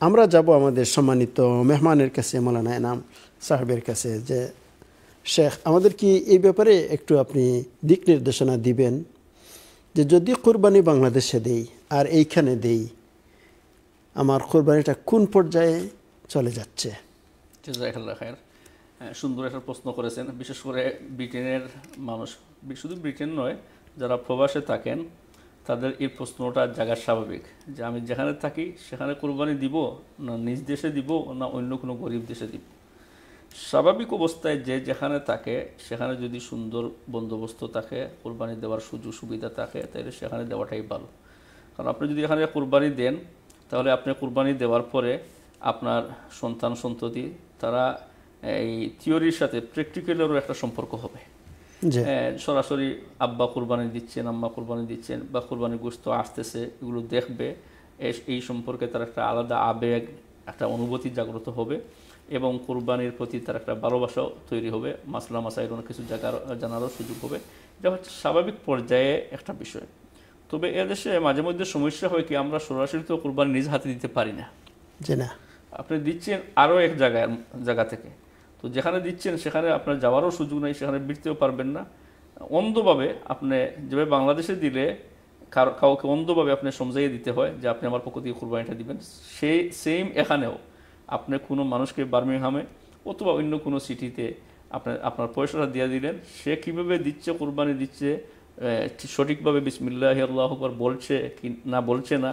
আমরা যাব আমাদের সম্মানিত মেহমানের কাছে মোলানায় নাম সাহেবের কাছে যে শেখ আমাদের কি এই ব্যাপারে একটু আপনি দিক নির্দেশনা দিবেন যে যদি কোরবানি বাংলাদেশে দেই আর এইখানে দেই আমার কোরবানিটা কোন পর্যায়ে চলে যাচ্ছে হ্যাঁ, সুন্দর একটা প্রশ্ন করেছেন বিশেষ করে ব্রিটেনের মানুষ শুধু ব্রিটেন নয় যারা প্রবাসে থাকেন তাদের এই প্রশ্নটা জাগা স্বাভাবিক যে আমি যেখানে থাকি সেখানে কোরবানি দিব না নিজ দেশে দিব না অন্য কোনো গরিব দেশে দিব স্বাভাবিক অবস্থায় যে যেখানে থাকে সেখানে যদি সুন্দর বন্দোবস্ত থাকে কোরবানি দেওয়ার সুযোগ সুবিধা থাকে তাহলে সেখানে দেওয়াটাই ভালো কারণ আপনি যদি এখানে কোরবানি দেন তাহলে আপনি কোরবানি দেওয়ার পরে আপনার সন্তান সন্ততি তারা এই থিওরির সাথে প্র্যাকটিক্যালেরও একটা সম্পর্ক হবে সরাসরি আব্বা কোরবানি দিচ্ছেন আম্মা কোরবানি দিচ্ছেন বা কোরবানি গোস্ত আসতেছে এগুলো দেখবে এই সম্পর্কে তার একটা আলাদা আবেগ একটা অনুভূতি জাগ্রত হবে এবং কোরবানির প্রতি তার একটা ভালোবাসাও তৈরি হবে মাসলা মাসাইল অনেক কিছু জায়গার জানারও সুযোগ হবে এটা হচ্ছে স্বাভাবিক পর্যায়ে একটা বিষয় তবে এদেশে মাঝে মধ্যে সমস্যা হয় কি আমরা সরাসরি তো কোরবানি নিজ হাতে দিতে পারি না যে না আপনি দিচ্ছেন আরও এক জায়গায় জায়গা থেকে তো যেখানে দিচ্ছেন সেখানে আপনার যাওয়ারও সুযোগ নেই সেখানে বিড়তেও পারবেন না অন্ধভাবে আপনি যেভাবে বাংলাদেশে দিলে কাউকে অন্ধভাবে আপনি সমঝাইয়ে দিতে হয় যে আপনি আমার পক্ষ থেকে কোরবানিটা দিবেন সেই সেম এখানেও আপনার কোনো মানুষকে বার্মিংহামে অথবা অন্য কোনো সিটিতে আপনার আপনার পয়সাটা দিয়ে দিলেন সে কীভাবে দিচ্ছে কোরবানি দিচ্ছে সঠিকভাবে বিসমিল্লাহ আল্লাহ আকবর বলছে কি না বলছে না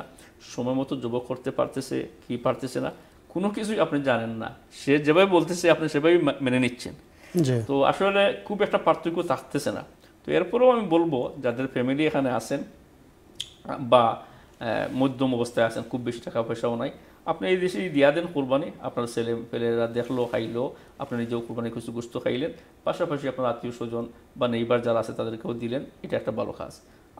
সময় মতো যুবক করতে পারতেছে কি পারতেছে না কোনো কিছুই আপনি জানেন না সে যেভাবে বলতেছে আপনি সেভাবেই মেনে নিচ্ছেন তো আসলে খুব একটা পার্থক্য থাকতেছে না তো এরপরেও আমি বলবো যাদের ফ্যামিলি এখানে আছেন বা মধ্যম অবস্থায় আছেন খুব বেশি টাকা পয়সাও নাই আপনি এই দেশে দিয়া দেন কোরবানি আপনার ছেলে পেলেরা দেখলো খাইলো আপনার নিজেও কোরবানি কিছু গুস্ত খাইলেন পাশাপাশি আপনার আত্মীয় স্বজন বা নেইবার যারা আছে তাদেরকেও দিলেন এটা একটা ভালো কাজ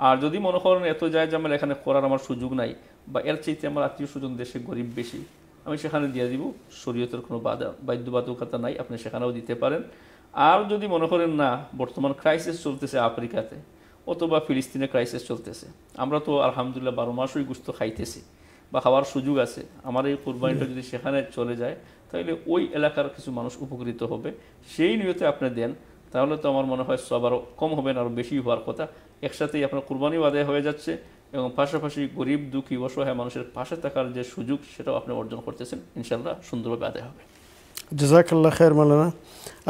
আর যদি মনে করেন এত যায় যে আমার এখানে করার আমার সুযোগ নাই বা এর চাইতে আমার আত্মীয় স্বজন দেশে গরিব বেশি আমি সেখানে দিয়ে দিব শরীয়তের কোনো বাধা বাধ্যবাধকতা নাই আপনি সেখানেও দিতে পারেন আর যদি মনে করেন না বর্তমান ক্রাইসিস চলতেছে আফ্রিকাতে অথবা ফিলিস্তিনে ক্রাইসিস চলতেছে আমরা তো আলহামদুলিল্লাহ বারো মাসই গুস্ত খাইতেছি বা খাওয়ার সুযোগ আছে আমার এই কোরবানিটা যদি সেখানে চলে যায় তাহলে ওই এলাকার কিছু মানুষ উপকৃত হবে সেই নিয়তে আপনি দেন তাহলে তো আমার মনে হয় সবারও কম হবে না আরও বেশি হওয়ার কথা একসাথেই আপনার কোরবানিও আদায় হয়ে যাচ্ছে এবং পাশাপাশি গরিব দুঃখী অসহায় মানুষের পাশে থাকার যে সুযোগ সেটাও আপনি অর্জন করতেছেন ইনশাল্লাহ সুন্দরভাবে আদায় হবে জজাকাল্লা খের মালানা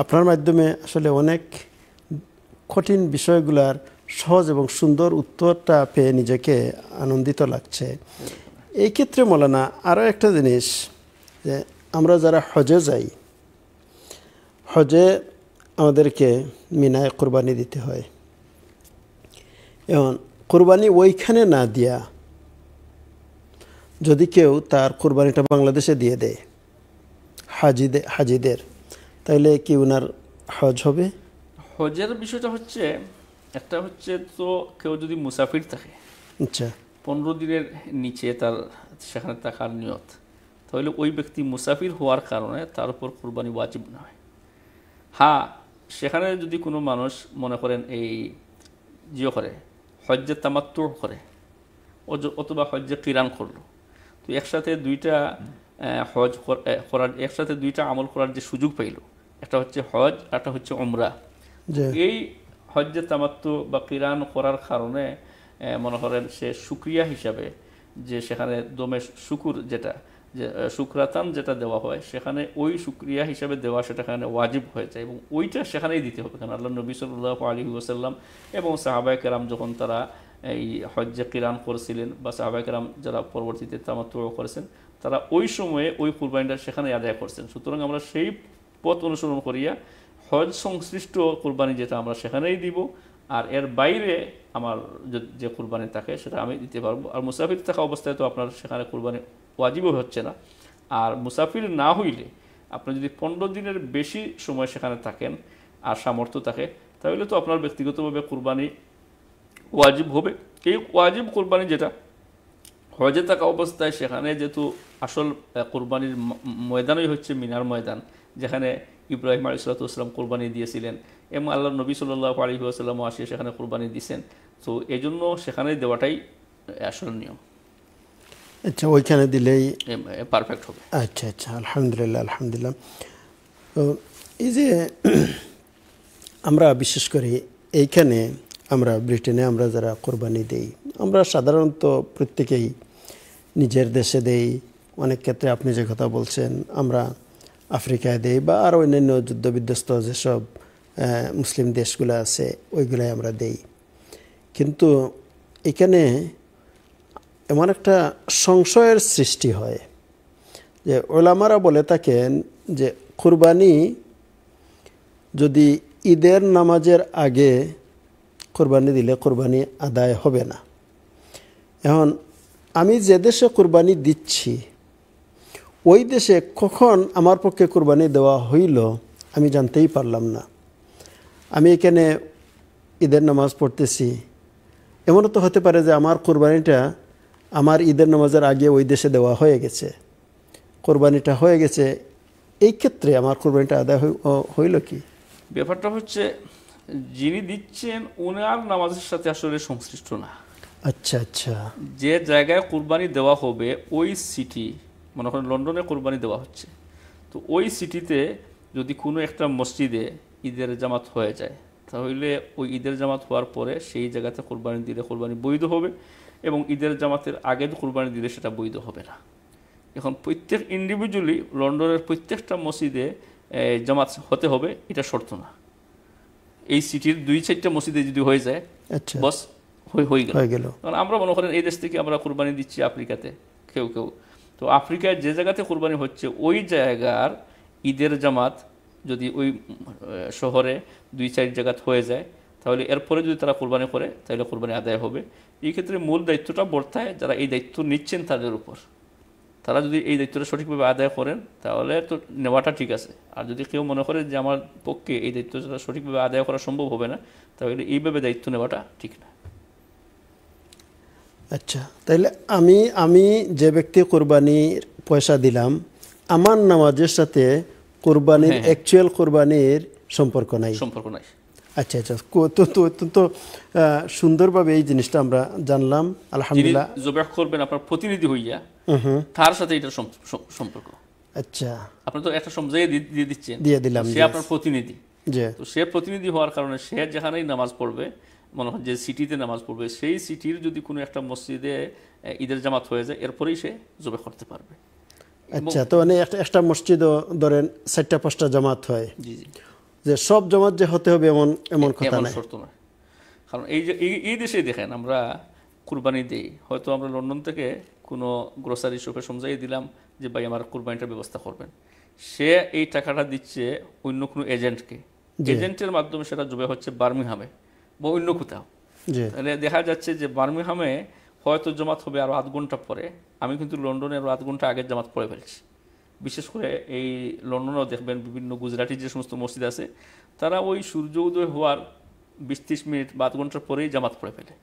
আপনার মাধ্যমে আসলে অনেক কঠিন বিষয়গুলার সহজ এবং সুন্দর উত্তরটা পেয়ে নিজেকে আনন্দিত লাগছে এই ক্ষেত্রে মৌলানা আরও একটা জিনিস যে আমরা যারা হজে যাই হজে আমাদেরকে মিনায় কোরবানি দিতে হয় এবং কোরবানি ওইখানে না দিয়া যদি কেউ তার কোরবানিটা বাংলাদেশে দিয়ে দেয় হাজিদের হাজিদের তাহলে কি ওনার হজ হবে হজের বিষয়টা হচ্ছে একটা হচ্ছে তো কেউ যদি মুসাফির থাকে আচ্ছা পনেরো দিনের নিচে তার সেখানে থাকার নিয়ত তাহলে ওই ব্যক্তি মুসাফির হওয়ার কারণে তার উপর কোরবানি ওয়াজিব নয় হ্যাঁ সেখানে যদি কোনো মানুষ মনে করেন এই জিও ইয়ে করে হজ্জে তামাত্ম করে অথবা হজ্জে কিরান করলো তো একসাথে দুইটা হজ করার একসাথে দুইটা আমল করার যে সুযোগ পাইল একটা হচ্ছে হজ একটা হচ্ছে অমরা এই হজ্জে তামাত্ম বা কিরান করার কারণে মনে করেন সে সুক্রিয়া হিসাবে যে সেখানে দমে শুকুর যেটা যে শুক্রাতান যেটা দেওয়া হয় সেখানে ওই সুক্রিয়া হিসাবে দেওয়া সেটা সেখানে ওয়াজিব হয়ে যায় এবং ওইটা সেখানেই দিতে হবে কারণ আল্লাহ নবী সাল্লাহ আলী ওসাল্লাম এবং সাহাবায় কেরাম যখন তারা এই হজ্জে কিরান করেছিলেন বা সাহাবায় কেরাম যারা পরবর্তীতে তামাত্ম করেছেন তারা ওই সময়ে ওই কুরবানিটা সেখানে আদায় করছেন সুতরাং আমরা সেই পথ অনুসরণ করিয়া হজ সংশ্লিষ্ট কোরবানি যেটা আমরা সেখানেই দিব আর এর বাইরে আমার যে কুরবানি থাকে সেটা আমি দিতে পারবো আর মুসাফির থাকা অবস্থায় তো আপনার সেখানে কুরবানি ওয়াজিবও হচ্ছে না আর মুসাফির না হইলে আপনি যদি পনেরো দিনের বেশি সময় সেখানে থাকেন আর সামর্থ্য থাকে তাহলে তো আপনার ব্যক্তিগতভাবে কুরবানি ওয়াজিব হবে এই ওয়াজিব কুরবানি যেটা হজে থাকা অবস্থায় সেখানে যেহেতু আসল কোরবানির ময়দানই হচ্ছে মিনার ময়দান যেখানে ইব্রাহিম আলী সাল্লাতাম কোরবানি দিয়েছিলেন এবং আল্লাহ নবী সাল্লাহ আলী আসাল্লাম আসিয়া সেখানে কোরবানি দিয়েছেন তো এই জন্য সেখানে দেওয়াটাই আসল নিয়ম আচ্ছা ওইখানে দিলেই পারফেক্ট হবে আচ্ছা আচ্ছা আলহামদুলিল্লাহ আলহামদুলিল্লাহ তো এই যে আমরা বিশেষ করে এইখানে আমরা ব্রিটেনে আমরা যারা কোরবানি দেই আমরা সাধারণত প্রত্যেকেই নিজের দেশে দেই অনেক ক্ষেত্রে আপনি যে কথা বলছেন আমরা আফ্রিকায় দেই বা আরও অন্যান্য যুদ্ধবিধ্বস্ত যেসব মুসলিম দেশগুলো আছে ওইগুলাই আমরা দেই কিন্তু এখানে এমন একটা সংশয়ের সৃষ্টি হয় যে ওলামারা বলে থাকেন যে কুরবানি যদি ঈদের নামাজের আগে কোরবানি দিলে কোরবানি আদায় হবে না এখন আমি যে দেশে কোরবানি দিচ্ছি ওই দেশে কখন আমার পক্ষে কোরবানি দেওয়া হইল আমি জানতেই পারলাম না আমি এখানে ঈদের নামাজ পড়তেছি এমনও তো হতে পারে যে আমার কোরবানিটা আমার ঈদের নামাজের আগে ওই দেশে দেওয়া হয়ে গেছে কোরবানিটা হয়ে গেছে এই ক্ষেত্রে আমার কোরবানিটা আদায় হইল কি ব্যাপারটা হচ্ছে যিনি দিচ্ছেন ওনার নামাজের সাথে আসলে সংশ্লিষ্ট না আচ্ছা আচ্ছা যে জায়গায় কোরবানি দেওয়া হবে ওই সিটি মনে করেন লন্ডনে কোরবানি দেওয়া হচ্ছে তো ওই সিটিতে যদি কোনো একটা মসজিদে ঈদের জামাত হয়ে যায় তাহলে ওই ঈদের জামাত হওয়ার পরে সেই জায়গাতে কোরবানি দিলে কোরবানি বৈধ হবে এবং ঈদের জামাতের আগে কোরবানি দিলে সেটা বৈধ হবে না এখন প্রত্যেক ইন্ডিভিজুয়ালি লন্ডনের প্রত্যেকটা মসজিদে জামাত হতে হবে এটা শর্ত না এই সিটির দুই চারটা মসজিদে যদি হয়ে যায় আচ্ছা। বস হয়ে গেল কারণ আমরা মনে করেন এই দেশ থেকে আমরা কোরবানি দিচ্ছি আফ্রিকাতে কেউ কেউ তো আফ্রিকায় যে জায়গাতে কোরবানি হচ্ছে ওই জায়গার ঈদের জামাত যদি ওই শহরে দুই চার জায়গাত হয়ে যায় তাহলে এরপরে যদি তারা কোরবানি করে তাহলে কোরবানি আদায় হবে এই ক্ষেত্রে মূল দায়িত্বটা বর্তায় যারা এই দায়িত্ব নিচ্ছেন তাদের উপর তারা যদি এই দায়িত্বটা সঠিকভাবে আদায় করেন তাহলে তো নেওয়াটা ঠিক আছে আর যদি কেউ মনে করে যে আমার পক্ষে এই দায়িত্বটা সঠিকভাবে আদায় করা সম্ভব হবে না তাহলে এইভাবে দায়িত্ব নেওয়াটা ঠিক না আচ্ছা তাহলে আমি আমি যে ব্যক্তি কোরবানির পয়সা দিলাম আমার নামাজের সাথে কোরবানির অ্যাকচুয়াল হ্যাঁ। কোরবানির সম্পর্ক নাই সম্পর্ক নাই আচ্ছা আচ্ছা অত্যন্ত সুন্দরভাবে এই জিনিসটা আমরা জানলাম আলহামদুলিল্লাহ জবাহ করবেন আপনার প্রতিনিধি হইয়া তার সাথে এটার সম্পর্ক আচ্ছা আপনি তো একটা সমঝাইয়ে দিয়ে দিচ্ছেন দিয়ে দিলাম সে আপনার প্রতিনিধি তো সে প্রতিনিধি হওয়ার কারণে সে যেখানেই নামাজ পড়বে মনে হয় যে সিটিতে নামাজ পড়বে সেই সিটির যদি কোনো একটা মসজিদে ঈদের জামাত হয়ে যায় এরপরেই সে জবে করতে পারবে আচ্ছা তো মানে একটা মসজিদও ধরেন চারটা পাঁচটা জামাত হয় যে সব জামাত যে হতে হবে এমন এমন কথা নাই কারণ এই যে এই দেশে দেখেন আমরা কুরবানি দিই হয়তো আমরা লন্ডন থেকে কোনো গ্রোসারি শপে সমঝাই দিলাম যে ভাই আমার কুরবানিটার ব্যবস্থা করবেন সে এই টাকাটা দিচ্ছে অন্য কোনো এজেন্টকে এজেন্টের মাধ্যমে সেটা জবে হচ্ছে বার্মিহামে বা অন্য কোথাও তাহলে দেখা যাচ্ছে যে বার্মিহামে হয়তো জমাত হবে আরও আধ ঘন্টা পরে আমি কিন্তু লন্ডনে আরও আধ ঘন্টা আগের জামাত পড়ে ফেলছি বিশেষ করে এই লন্ডনেও দেখবেন বিভিন্ন গুজরাটি যে সমস্ত মসজিদ আছে তারা ওই সূর্য উদয় হওয়ার বিশ ত্রিশ মিনিট বা আধ ঘন্টার পরেই জামাত পড়ে ফেলে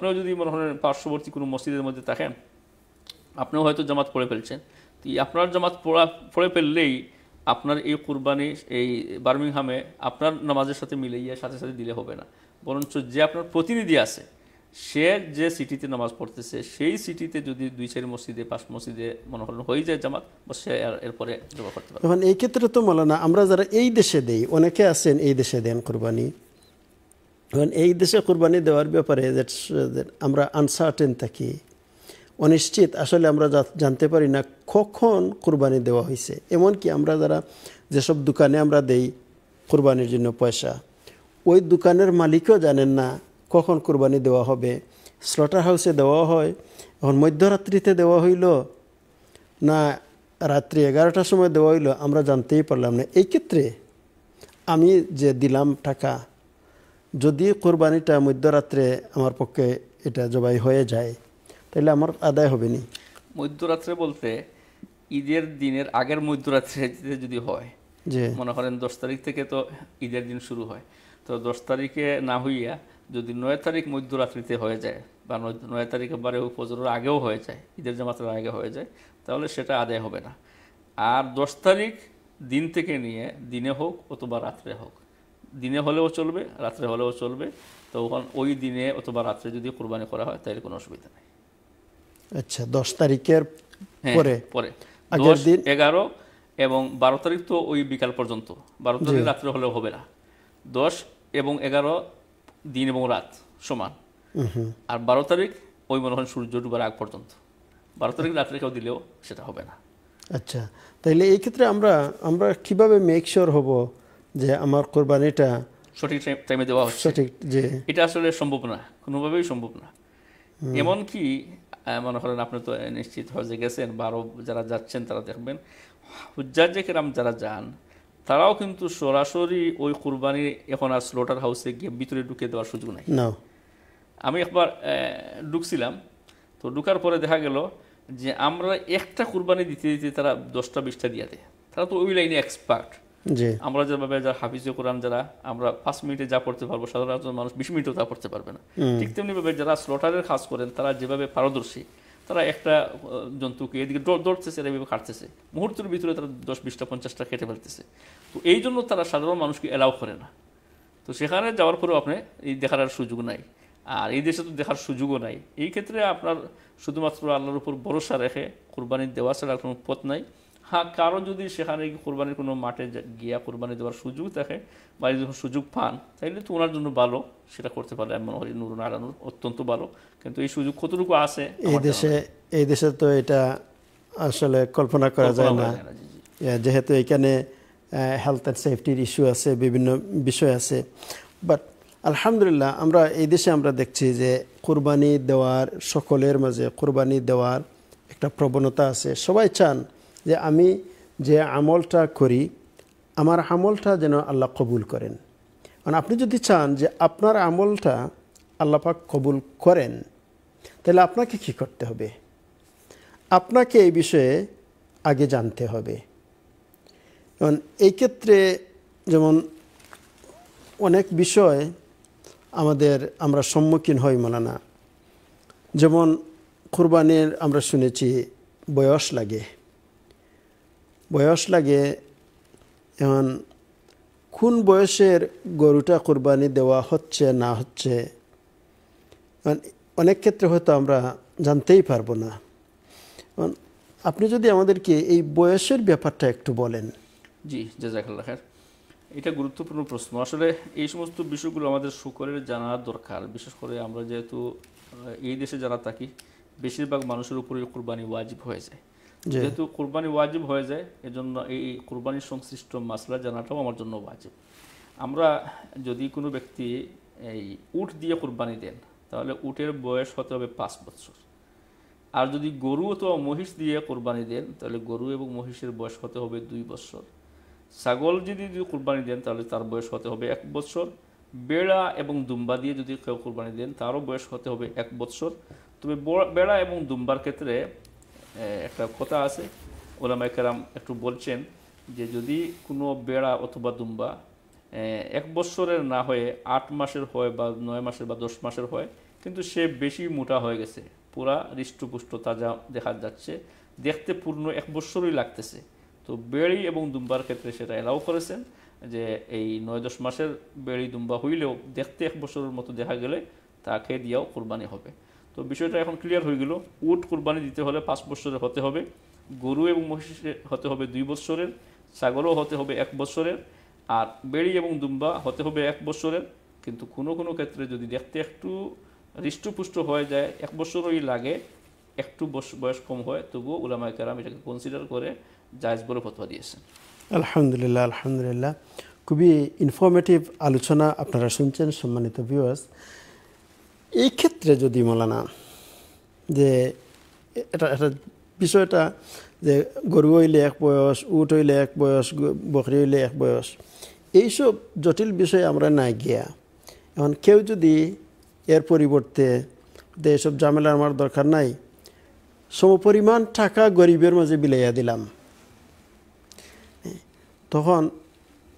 তো যদি মনে হয় পার্শ্ববর্তী কোনো মসজিদের মধ্যে থাকেন আপনিও হয়তো জামাত পড়ে ফেলছেন তো আপনার জামাত পড়া পড়ে ফেললেই আপনার এই কুরবানি এই বার্মিংহামে আপনার নামাজের সাথে মিলে সাথে সাথে দিলে হবে না বরঞ্চ যে আপনার প্রতিনিধি আছে সে যে সিটিতে নামাজ পড়তেছে সেই সিটিতে যদি দুই চার মসজিদে পাঁচ মসজিদে মনোহরণ হয়ে যায় জামাত সে এরপরে জমা করতে পারে এই ক্ষেত্রে তো মৌলানা আমরা যারা এই দেশে দেই অনেকে আছেন এই দেশে দেন কোরবানি এবং এই দেশে কোরবানি দেওয়ার ব্যাপারে আমরা আনসার্টেন থাকি অনিশ্চিত আসলে আমরা জানতে পারি না কখন কোরবানি দেওয়া হয়েছে এমনকি আমরা যারা যেসব দোকানে আমরা দেই কোরবানির জন্য পয়সা ওই দোকানের মালিকও জানেন না কখন কোরবানি দেওয়া হবে স্লটার হাউসে দেওয়া হয় এখন মধ্যরাত্রিতে দেওয়া হইল না রাত্রি এগারোটার সময় দেওয়া হইল আমরা জানতেই পারলাম না এই ক্ষেত্রে আমি যে দিলাম টাকা যদি কোরবানিটা মধ্যরাত্রে আমার পক্ষে এটা জবাই হয়ে যায় তাহলে আমার আদায় হবে নি মধ্যরাত্রে বলতে ঈদের দিনের আগের মধ্যরাত্রে যদি হয় যে মনে করেন দশ তারিখ থেকে তো ঈদের দিন শুরু হয় তো দশ তারিখে না হইয়া যদি নয় তারিখ মধ্যরাত্রিতে হয়ে যায় বা নয় তারিখে বারে ফজরের আগেও হয়ে যায় ঈদের জামাতের আগে হয়ে যায় তাহলে সেটা আদায় হবে না আর দশ তারিখ দিন থেকে নিয়ে দিনে হোক অথবা রাত্রে হোক দিনে হলেও চলবে রাত্রে হলেও চলবে তখন ওই দিনে অথবা রাত্রে যদি কোরবানি করা হয় তাহলে কোনো অসুবিধা নেই আচ্ছা দশ তারিখের হ্যাঁ, পরে পরে এগারো এবং বারো তারিখ তো ওই বিকাল পর্যন্ত বারো তারিখ রাত্রে হলেও হবে না দশ এবং এগারো দিন এবং রাত সমান আর বারো তারিখ ওই মনে হয় সূর্য ডুবার আগ পর্যন্ত বারো তারিখ রাত্রে কেউ দিলেও সেটা হবে না আচ্ছা তাইলে এই ক্ষেত্রে আমরা আমরা কিভাবে মেক শিওর হব যে আমার কোরবানিটা সঠিক টাইমে দেওয়া হচ্ছে সঠিক যে এটা আসলে সম্ভব না কোনোভাবেই সম্ভব না এমনকি মনে করেন আপনি তো নিশ্চিত হয়ে গেছেন বারো যারা যাচ্ছেন তারা দেখবেন যে কেরাম যারা যান তারাও কিন্তু সরাসরি ওই কুরবানি এখন আর স্লোটার হাউসে গিয়ে ভিতরে ঢুকে দেওয়ার সুযোগ নাই আমি একবার ঢুকছিলাম তো ঢুকার পরে দেখা গেল যে আমরা একটা কুরবানি দিতে দিতে তারা দশটা বিশটা দিয়ে দেয় তারা তো ওই লাইনে এক্সপার্ট আমরা যেভাবে যারা হাফিজ কোরআন যারা আমরা পাঁচ মিনিটে যা পড়তে পারবো সাধারণত মানুষ বিশ মিনিটেও তা পড়তে পারবে না ঠিক তেমনি ভাবে যারা স্লোটারের কাজ করেন তারা যেভাবে পারদর্শী তারা একটা জন্তুকে এদিকে দৌড়তেছে এরা এভাবে কাটতেছে মুহূর্তের ভিতরে তারা দশ বিশটা পঞ্চাশটা খেটে ফেলতেছে তো এই জন্য তারা সাধারণ মানুষকে অ্যালাউ করে না তো সেখানে যাওয়ার পরেও আপনি এই দেখার আর সুযোগ নাই আর এই দেশে তো দেখার সুযোগও নাই এই ক্ষেত্রে আপনার শুধুমাত্র আল্লাহর উপর ভরসা রেখে কোরবানি দেওয়া ছাড়া কোনো পথ নাই হ্যাঁ কারো যদি সেখানে কোরবানির কোনো মাঠে গিয়া কোরবানি দেওয়ার সুযোগ থাকে বা যখন সুযোগ পান তাইলে তো ওনার জন্য ভালো সেটা করতে পারে এমন হয় নুর নারায়ণুর অত্যন্ত ভালো কিন্তু এই সুযোগ কতটুকু আছে এই দেশে এই দেশে তো এটা আসলে কল্পনা করা যায় না যেহেতু এখানে হেলথ অ্যান্ড সেফটির ইস্যু আছে বিভিন্ন বিষয় আছে বাট আলহামদুলিল্লাহ আমরা এই দেশে আমরা দেখছি যে কোরবানি দেওয়ার সকলের মাঝে কোরবানি দেওয়ার একটা প্রবণতা আছে সবাই চান যে আমি যে আমলটা করি আমার আমলটা যেন আল্লাহ কবুল করেন কারণ আপনি যদি চান যে আপনার আমলটা আল্লাপাক কবুল করেন তাহলে আপনাকে কি করতে হবে আপনাকে এই বিষয়ে আগে জানতে হবে কারণ এই ক্ষেত্রে যেমন অনেক বিষয় আমাদের আমরা সম্মুখীন হই মানানা যেমন কোরবানির আমরা শুনেছি বয়স লাগে বয়স লাগে এখন কোন বয়সের গরুটা কোরবানি দেওয়া হচ্ছে না হচ্ছে অনেক ক্ষেত্রে হয়তো আমরা জানতেই পারবো না আপনি যদি আমাদেরকে এই বয়সের ব্যাপারটা একটু বলেন জি জাজাকাল্লা খার এটা গুরুত্বপূর্ণ প্রশ্ন আসলে এই সমস্ত বিষয়গুলো আমাদের শুকরের জানা দরকার বিশেষ করে আমরা যেহেতু এই দেশে যারা থাকি বেশিরভাগ মানুষের উপরে কোরবানি ওয়াজিব হয়ে যায় যেহেতু কোরবানি ওয়াজিব হয়ে যায় এজন্য এই কোরবানির সংশ্লিষ্ট মাসলা জানাটাও আমার জন্য ওয়াজিব আমরা যদি কোনো ব্যক্তি এই উট দিয়ে কোরবানি দেন তাহলে উটের বয়স হতে হবে পাঁচ বছর আর যদি গরু অথবা মহিষ দিয়ে কোরবানি দেন তাহলে গরু এবং মহিষের বয়স হতে হবে দুই বছর ছাগল যদি যদি কোরবানি দেন তাহলে তার বয়স হতে হবে এক বছর বেড়া এবং দুম্বা দিয়ে যদি কেউ কোরবানি দেন তারও বয়স হতে হবে এক বছর তবে বেড়া এবং দুম্বার ক্ষেত্রে একটা কথা আছে একরাম একটু বলছেন যে যদি কোনো বেড়া অথবা দুম্বা এক বছরের না হয়ে আট মাসের হয় বা নয় মাসের বা দশ মাসের হয় কিন্তু সে বেশি মোটা হয়ে গেছে পুরা হৃষ্টপুষ্ট তাজা দেখা যাচ্ছে দেখতে পূর্ণ এক বছরই লাগতেছে তো বেড়ি এবং দুম্বার ক্ষেত্রে সেটা এলাও করেছেন যে এই নয় দশ মাসের বেড়ি দুম্বা হইলেও দেখতে এক বছরের মতো দেখা গেলে তাকে দিয়েও কোরবানি হবে তো বিষয়টা এখন ক্লিয়ার হয়ে গেল উট কুরবানি দিতে হলে পাঁচ বছরের হতে হবে গরু এবং মহিষের হতে হবে দুই বছরের ছাগলও হতে হবে এক বছরের আর বেড়ি এবং দুম্বা হতে হবে এক বছরের কিন্তু কোনো কোনো ক্ষেত্রে যদি দেখতে একটু হৃষ্টপুষ্ট হয়ে যায় এক বছরই লাগে একটু বয়স কম হয় তবুও ওলামায় কারাম এটাকে কনসিডার করে জায়জ বলে ফতোয়া দিয়েছেন আলহামদুলিল্লাহ আলহামদুলিল্লাহ খুবই ইনফরমেটিভ আলোচনা আপনারা শুনছেন সম্মানিত ভিউয়ার্স এই ক্ষেত্রে যদি মলানা যে এটা এটা বিষয়টা যে গরু হইলে এক বয়স উট হইলে এক বয়স বকরি হইলে এক বয়স এইসব জটিল বিষয় আমরা না গিয়া এখন কেউ যদি এর পরিবর্তে যে এইসব ঝামেলা আমার দরকার নাই সমপরিমাণ টাকা গরিবের মাঝে বিলাইয়া দিলাম তখন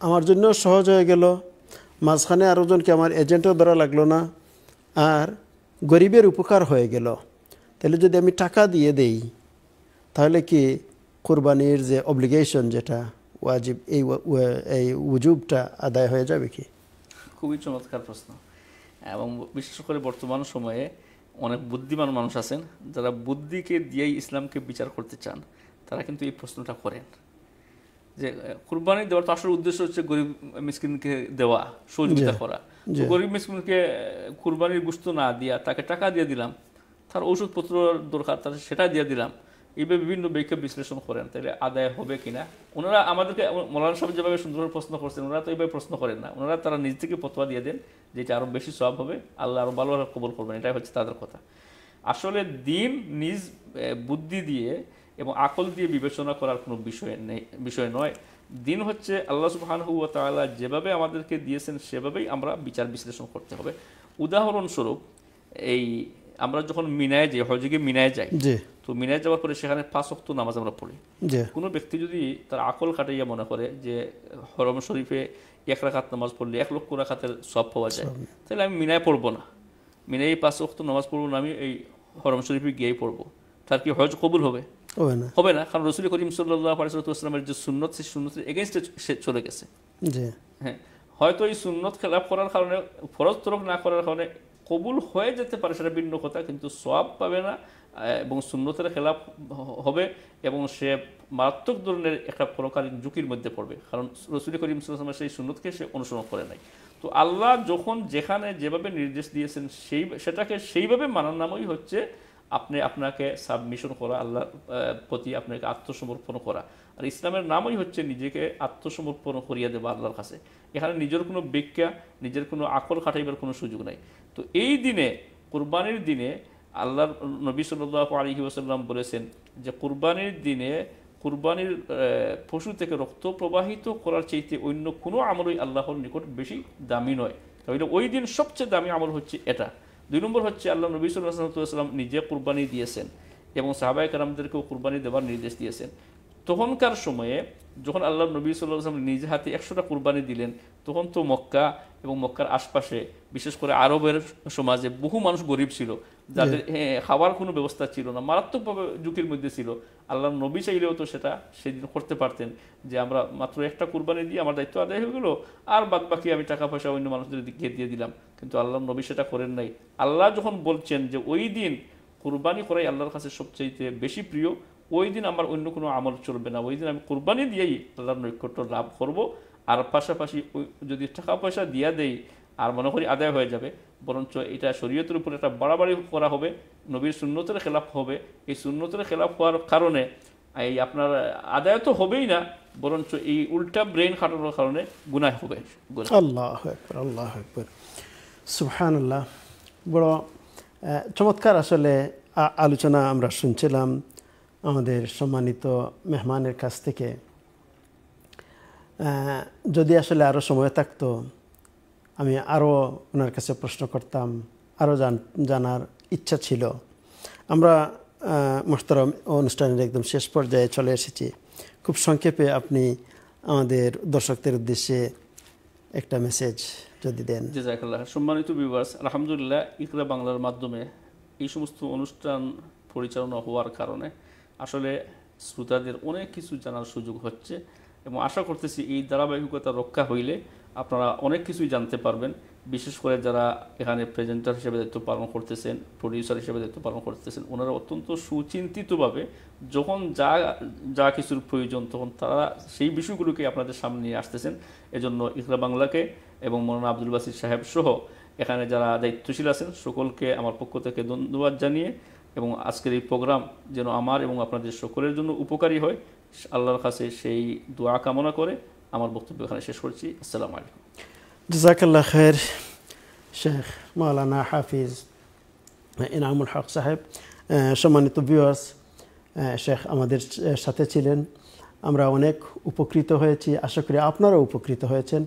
আমার জন্য সহজ হয়ে গেল মাঝখানে জনকে আমার এজেন্টও ধরা লাগলো না আর গরিবের উপকার হয়ে গেল তাহলে যদি আমি টাকা দিয়ে দেই তাহলে কি কোরবানির যে অব্লিগেশন যেটা ওয়াজিব এই এই উজুবটা আদায় হয়ে যাবে কি খুবই চমৎকার প্রশ্ন এবং বিশেষ করে বর্তমান সময়ে অনেক বুদ্ধিমান মানুষ আছেন যারা বুদ্ধিকে দিয়েই ইসলামকে বিচার করতে চান তারা কিন্তু এই প্রশ্নটা করেন যে কুরবানি দেওয়ার তো আসল উদ্দেশ্য হচ্ছে গরিব মিসকিনকে দেওয়া সহযোগিতা করা গরিব মিসকিনকে কুরবানির গুস্ত না দিয়া তাকে টাকা দিয়ে দিলাম তার ওষুধপত্র দরকার তার সেটা দিয়ে দিলাম এইভাবে বিভিন্ন ব্যাখ্যা বিশ্লেষণ করেন তাহলে আদায় হবে কিনা ওনারা আমাদেরকে মৌলানা সাহেব যেভাবে সুন্দর প্রশ্ন করছেন ওনারা তো এইভাবে প্রশ্ন করেন না ওনারা তারা নিজ থেকে পতোয়া দিয়ে দেন যে এটা আরও বেশি সব হবে আল্লাহ আরও ভালোভাবে কবল করবেন এটাই হচ্ছে তাদের কথা আসলে দিন নিজ বুদ্ধি দিয়ে এবং আকল দিয়ে বিবেচনা করার কোনো বিষয় নেই বিষয় নয় দিন হচ্ছে আল্লাহ সুবাহানহুয়া তালা যেভাবে আমাদেরকে দিয়েছেন সেভাবেই আমরা বিচার বিশ্লেষণ করতে হবে উদাহরণস্বরূপ এই আমরা যখন মিনায় যাই হজে গিয়ে মিনায় যাই তো মিনায় যাওয়ার পরে সেখানে পাঁচ অক্ত নামাজ আমরা পড়ি কোনো ব্যক্তি যদি তার আকল কাটাইয়া মনে করে যে হরম শরীফে এক রাখাত নামাজ পড়লে এক লক্ষ রাখাতের সব পাওয়া যায় তাহলে আমি মিনায় পড়বো না মিনায় পাঁচ অক্ত নামাজ পড়বো না আমি এই হরম শরীফে গিয়েই পড়বো তার কি হজ কবুল হবে হবে না হবে না কারণ রসুল করিম সাল্লাহামের যে সুন্নত সেই সুন্নতের এগেনস্টে সে চলে গেছে হ্যাঁ হয়তো এই সুন্নত খেলাফ করার কারণে ফরজ তরক না করার কারণে কবুল হয়ে যেতে পারে সেটা ভিন্ন কথা কিন্তু সব পাবে না এবং সুন্নতের খেলাফ হবে এবং সে মারাত্মক ধরনের একটা পরকালীন ঝুঁকির মধ্যে পড়বে কারণ রসুল করিম সাল্লাহামের সেই সুন্নতকে সে অনুসরণ করে নাই তো আল্লাহ যখন যেখানে যেভাবে নির্দেশ দিয়েছেন সেই সেটাকে সেইভাবে মানার নামই হচ্ছে আপনি আপনাকে সাবমিশন করা আল্লাহর প্রতি আপনাকে আত্মসমর্পণ করা আর ইসলামের নামই হচ্ছে নিজেকে আত্মসমর্পণ করিয়া দেওয়া আল্লাহর কাছে এখানে নিজের কোনো বিজ্ঞা নিজের কোনো আকল খাটাইবার কোনো সুযোগ নাই তো এই দিনে কোরবানির দিনে আল্লাহর নবী সাল্লাহ আলী ওসাল্লাম বলেছেন যে কোরবানির দিনে কুরবানির পশু থেকে রক্ত প্রবাহিত করার চাইতে অন্য কোনো আমলই আল্লাহর নিকট বেশি দামি নয় তাহলে ওই দিন সবচেয়ে দামি আমল হচ্ছে এটা দুই নম্বর হচ্ছে আল্লাহ নবী সাল্লাহাম নিজে কুরবানি দিয়েছেন এবং সাহাবাই কারামদেরকেও কুরবানি দেওয়ার নির্দেশ দিয়েছেন তখনকার সময়ে যখন আল্লাহ নবী সাল্লাম নিজ হাতে একশোটা কুরবানি দিলেন তখন তো মক্কা এবং মক্কার আশপাশে বিশেষ করে আরবের সমাজে বহু মানুষ গরিব ছিল যাদের হ্যাঁ, খাওয়ার কোনো ব্যবস্থা ছিল না মারাত্মকভাবে ঝুঁকির মধ্যে ছিল আল্লাহ নবী চাইলেও তো সেটা সেদিন করতে পারতেন যে আমরা মাত্র একটা কুরবানি দিয়ে আমার দায়িত্ব আদায় হয়ে গেলো আর বাদ বাকি আমি টাকা পয়সা অন্য মানুষদের দিকে দিয়ে দিলাম কিন্তু আল্লাহ নবী সেটা করেন নাই আল্লাহ যখন বলছেন যে ওই দিন কুরবানি করাই আল্লাহর কাছে সবচেয়ে বেশি প্রিয় ওই দিন আমার অন্য কোনো আমল চলবে না ওই দিন আমি কুরবানি দিয়েই আল্লাহর নৈকট্য লাভ করব আর পাশাপাশি যদি টাকা পয়সা দিয়া দেয় আর মনে করি আদায় হয়ে যাবে বরঞ্চ এটা শরীয়তের উপর একটা বাড়াবাড়ি করা হবে নবীর শূন্যতের খেলাফ হবে এই শূন্যতের খেলাফ হওয়ার কারণে এই আপনার আদায় তো হবেই না বরঞ্চ এই উল্টা ব্রেন খাটানোর কারণে গুনায় হবে আল্লাহ আল্লাহ সুহান আল্লাহ বড় চমৎকার আসলে আলোচনা আমরা শুনছিলাম আমাদের সম্মানিত মেহমানের কাছ থেকে যদি আসলে আরও সময় থাকতো আমি আরও ওনার কাছে প্রশ্ন করতাম আরও জানার ইচ্ছা ছিল আমরা মোহতরম অনুষ্ঠানের একদম শেষ পর্যায়ে চলে এসেছি খুব সংক্ষেপে আপনি আমাদের দর্শকদের উদ্দেশ্যে একটা মেসেজ যদি দেন জাজাকাল্লাহ সম্মানিত বিভাস আলহামদুলিল্লাহ ইকরা বাংলার মাধ্যমে এই সমস্ত অনুষ্ঠান পরিচালনা হওয়ার কারণে আসলে শ্রোতাদের অনেক কিছু জানার সুযোগ হচ্ছে এবং আশা করতেছি এই ধারাবাহিকতা রক্ষা হইলে আপনারা অনেক কিছুই জানতে পারবেন বিশেষ করে যারা এখানে প্রেজেন্টার হিসেবে দায়িত্ব পালন করতেছেন প্রডিউসার হিসেবে দায়িত্ব পালন করতেছেন ওনারা অত্যন্ত সুচিন্তিতভাবে যখন যা যা কিছুর প্রয়োজন তখন তারা সেই বিষয়গুলোকে আপনাদের সামনে নিয়ে আসতেছেন এজন্য ইকরা বাংলাকে এবং মৌলানা আব্দুল বাসির সাহেব সহ এখানে যারা দায়িত্বশীল আছেন সকলকে আমার পক্ষ থেকে ধন্যবাদ জানিয়ে এবং আজকের এই প্রোগ্রাম যেন আমার এবং আপনাদের সকলের জন্য উপকারী হয় আল্লাহর কাছে সেই দোয়া কামনা করে আমার বক্তব্য এখানে শেষ করছি আসসালামু আলাইকুম জাযাকাল্লাহ খের শেখ মাওলানা হাফিজ ইনামুল হক সাহেব সম্মানিত ভিউয়ার্স শেখ আমাদের সাথে ছিলেন আমরা অনেক উপকৃত হয়েছি আশা করি আপনারাও উপকৃত হয়েছেন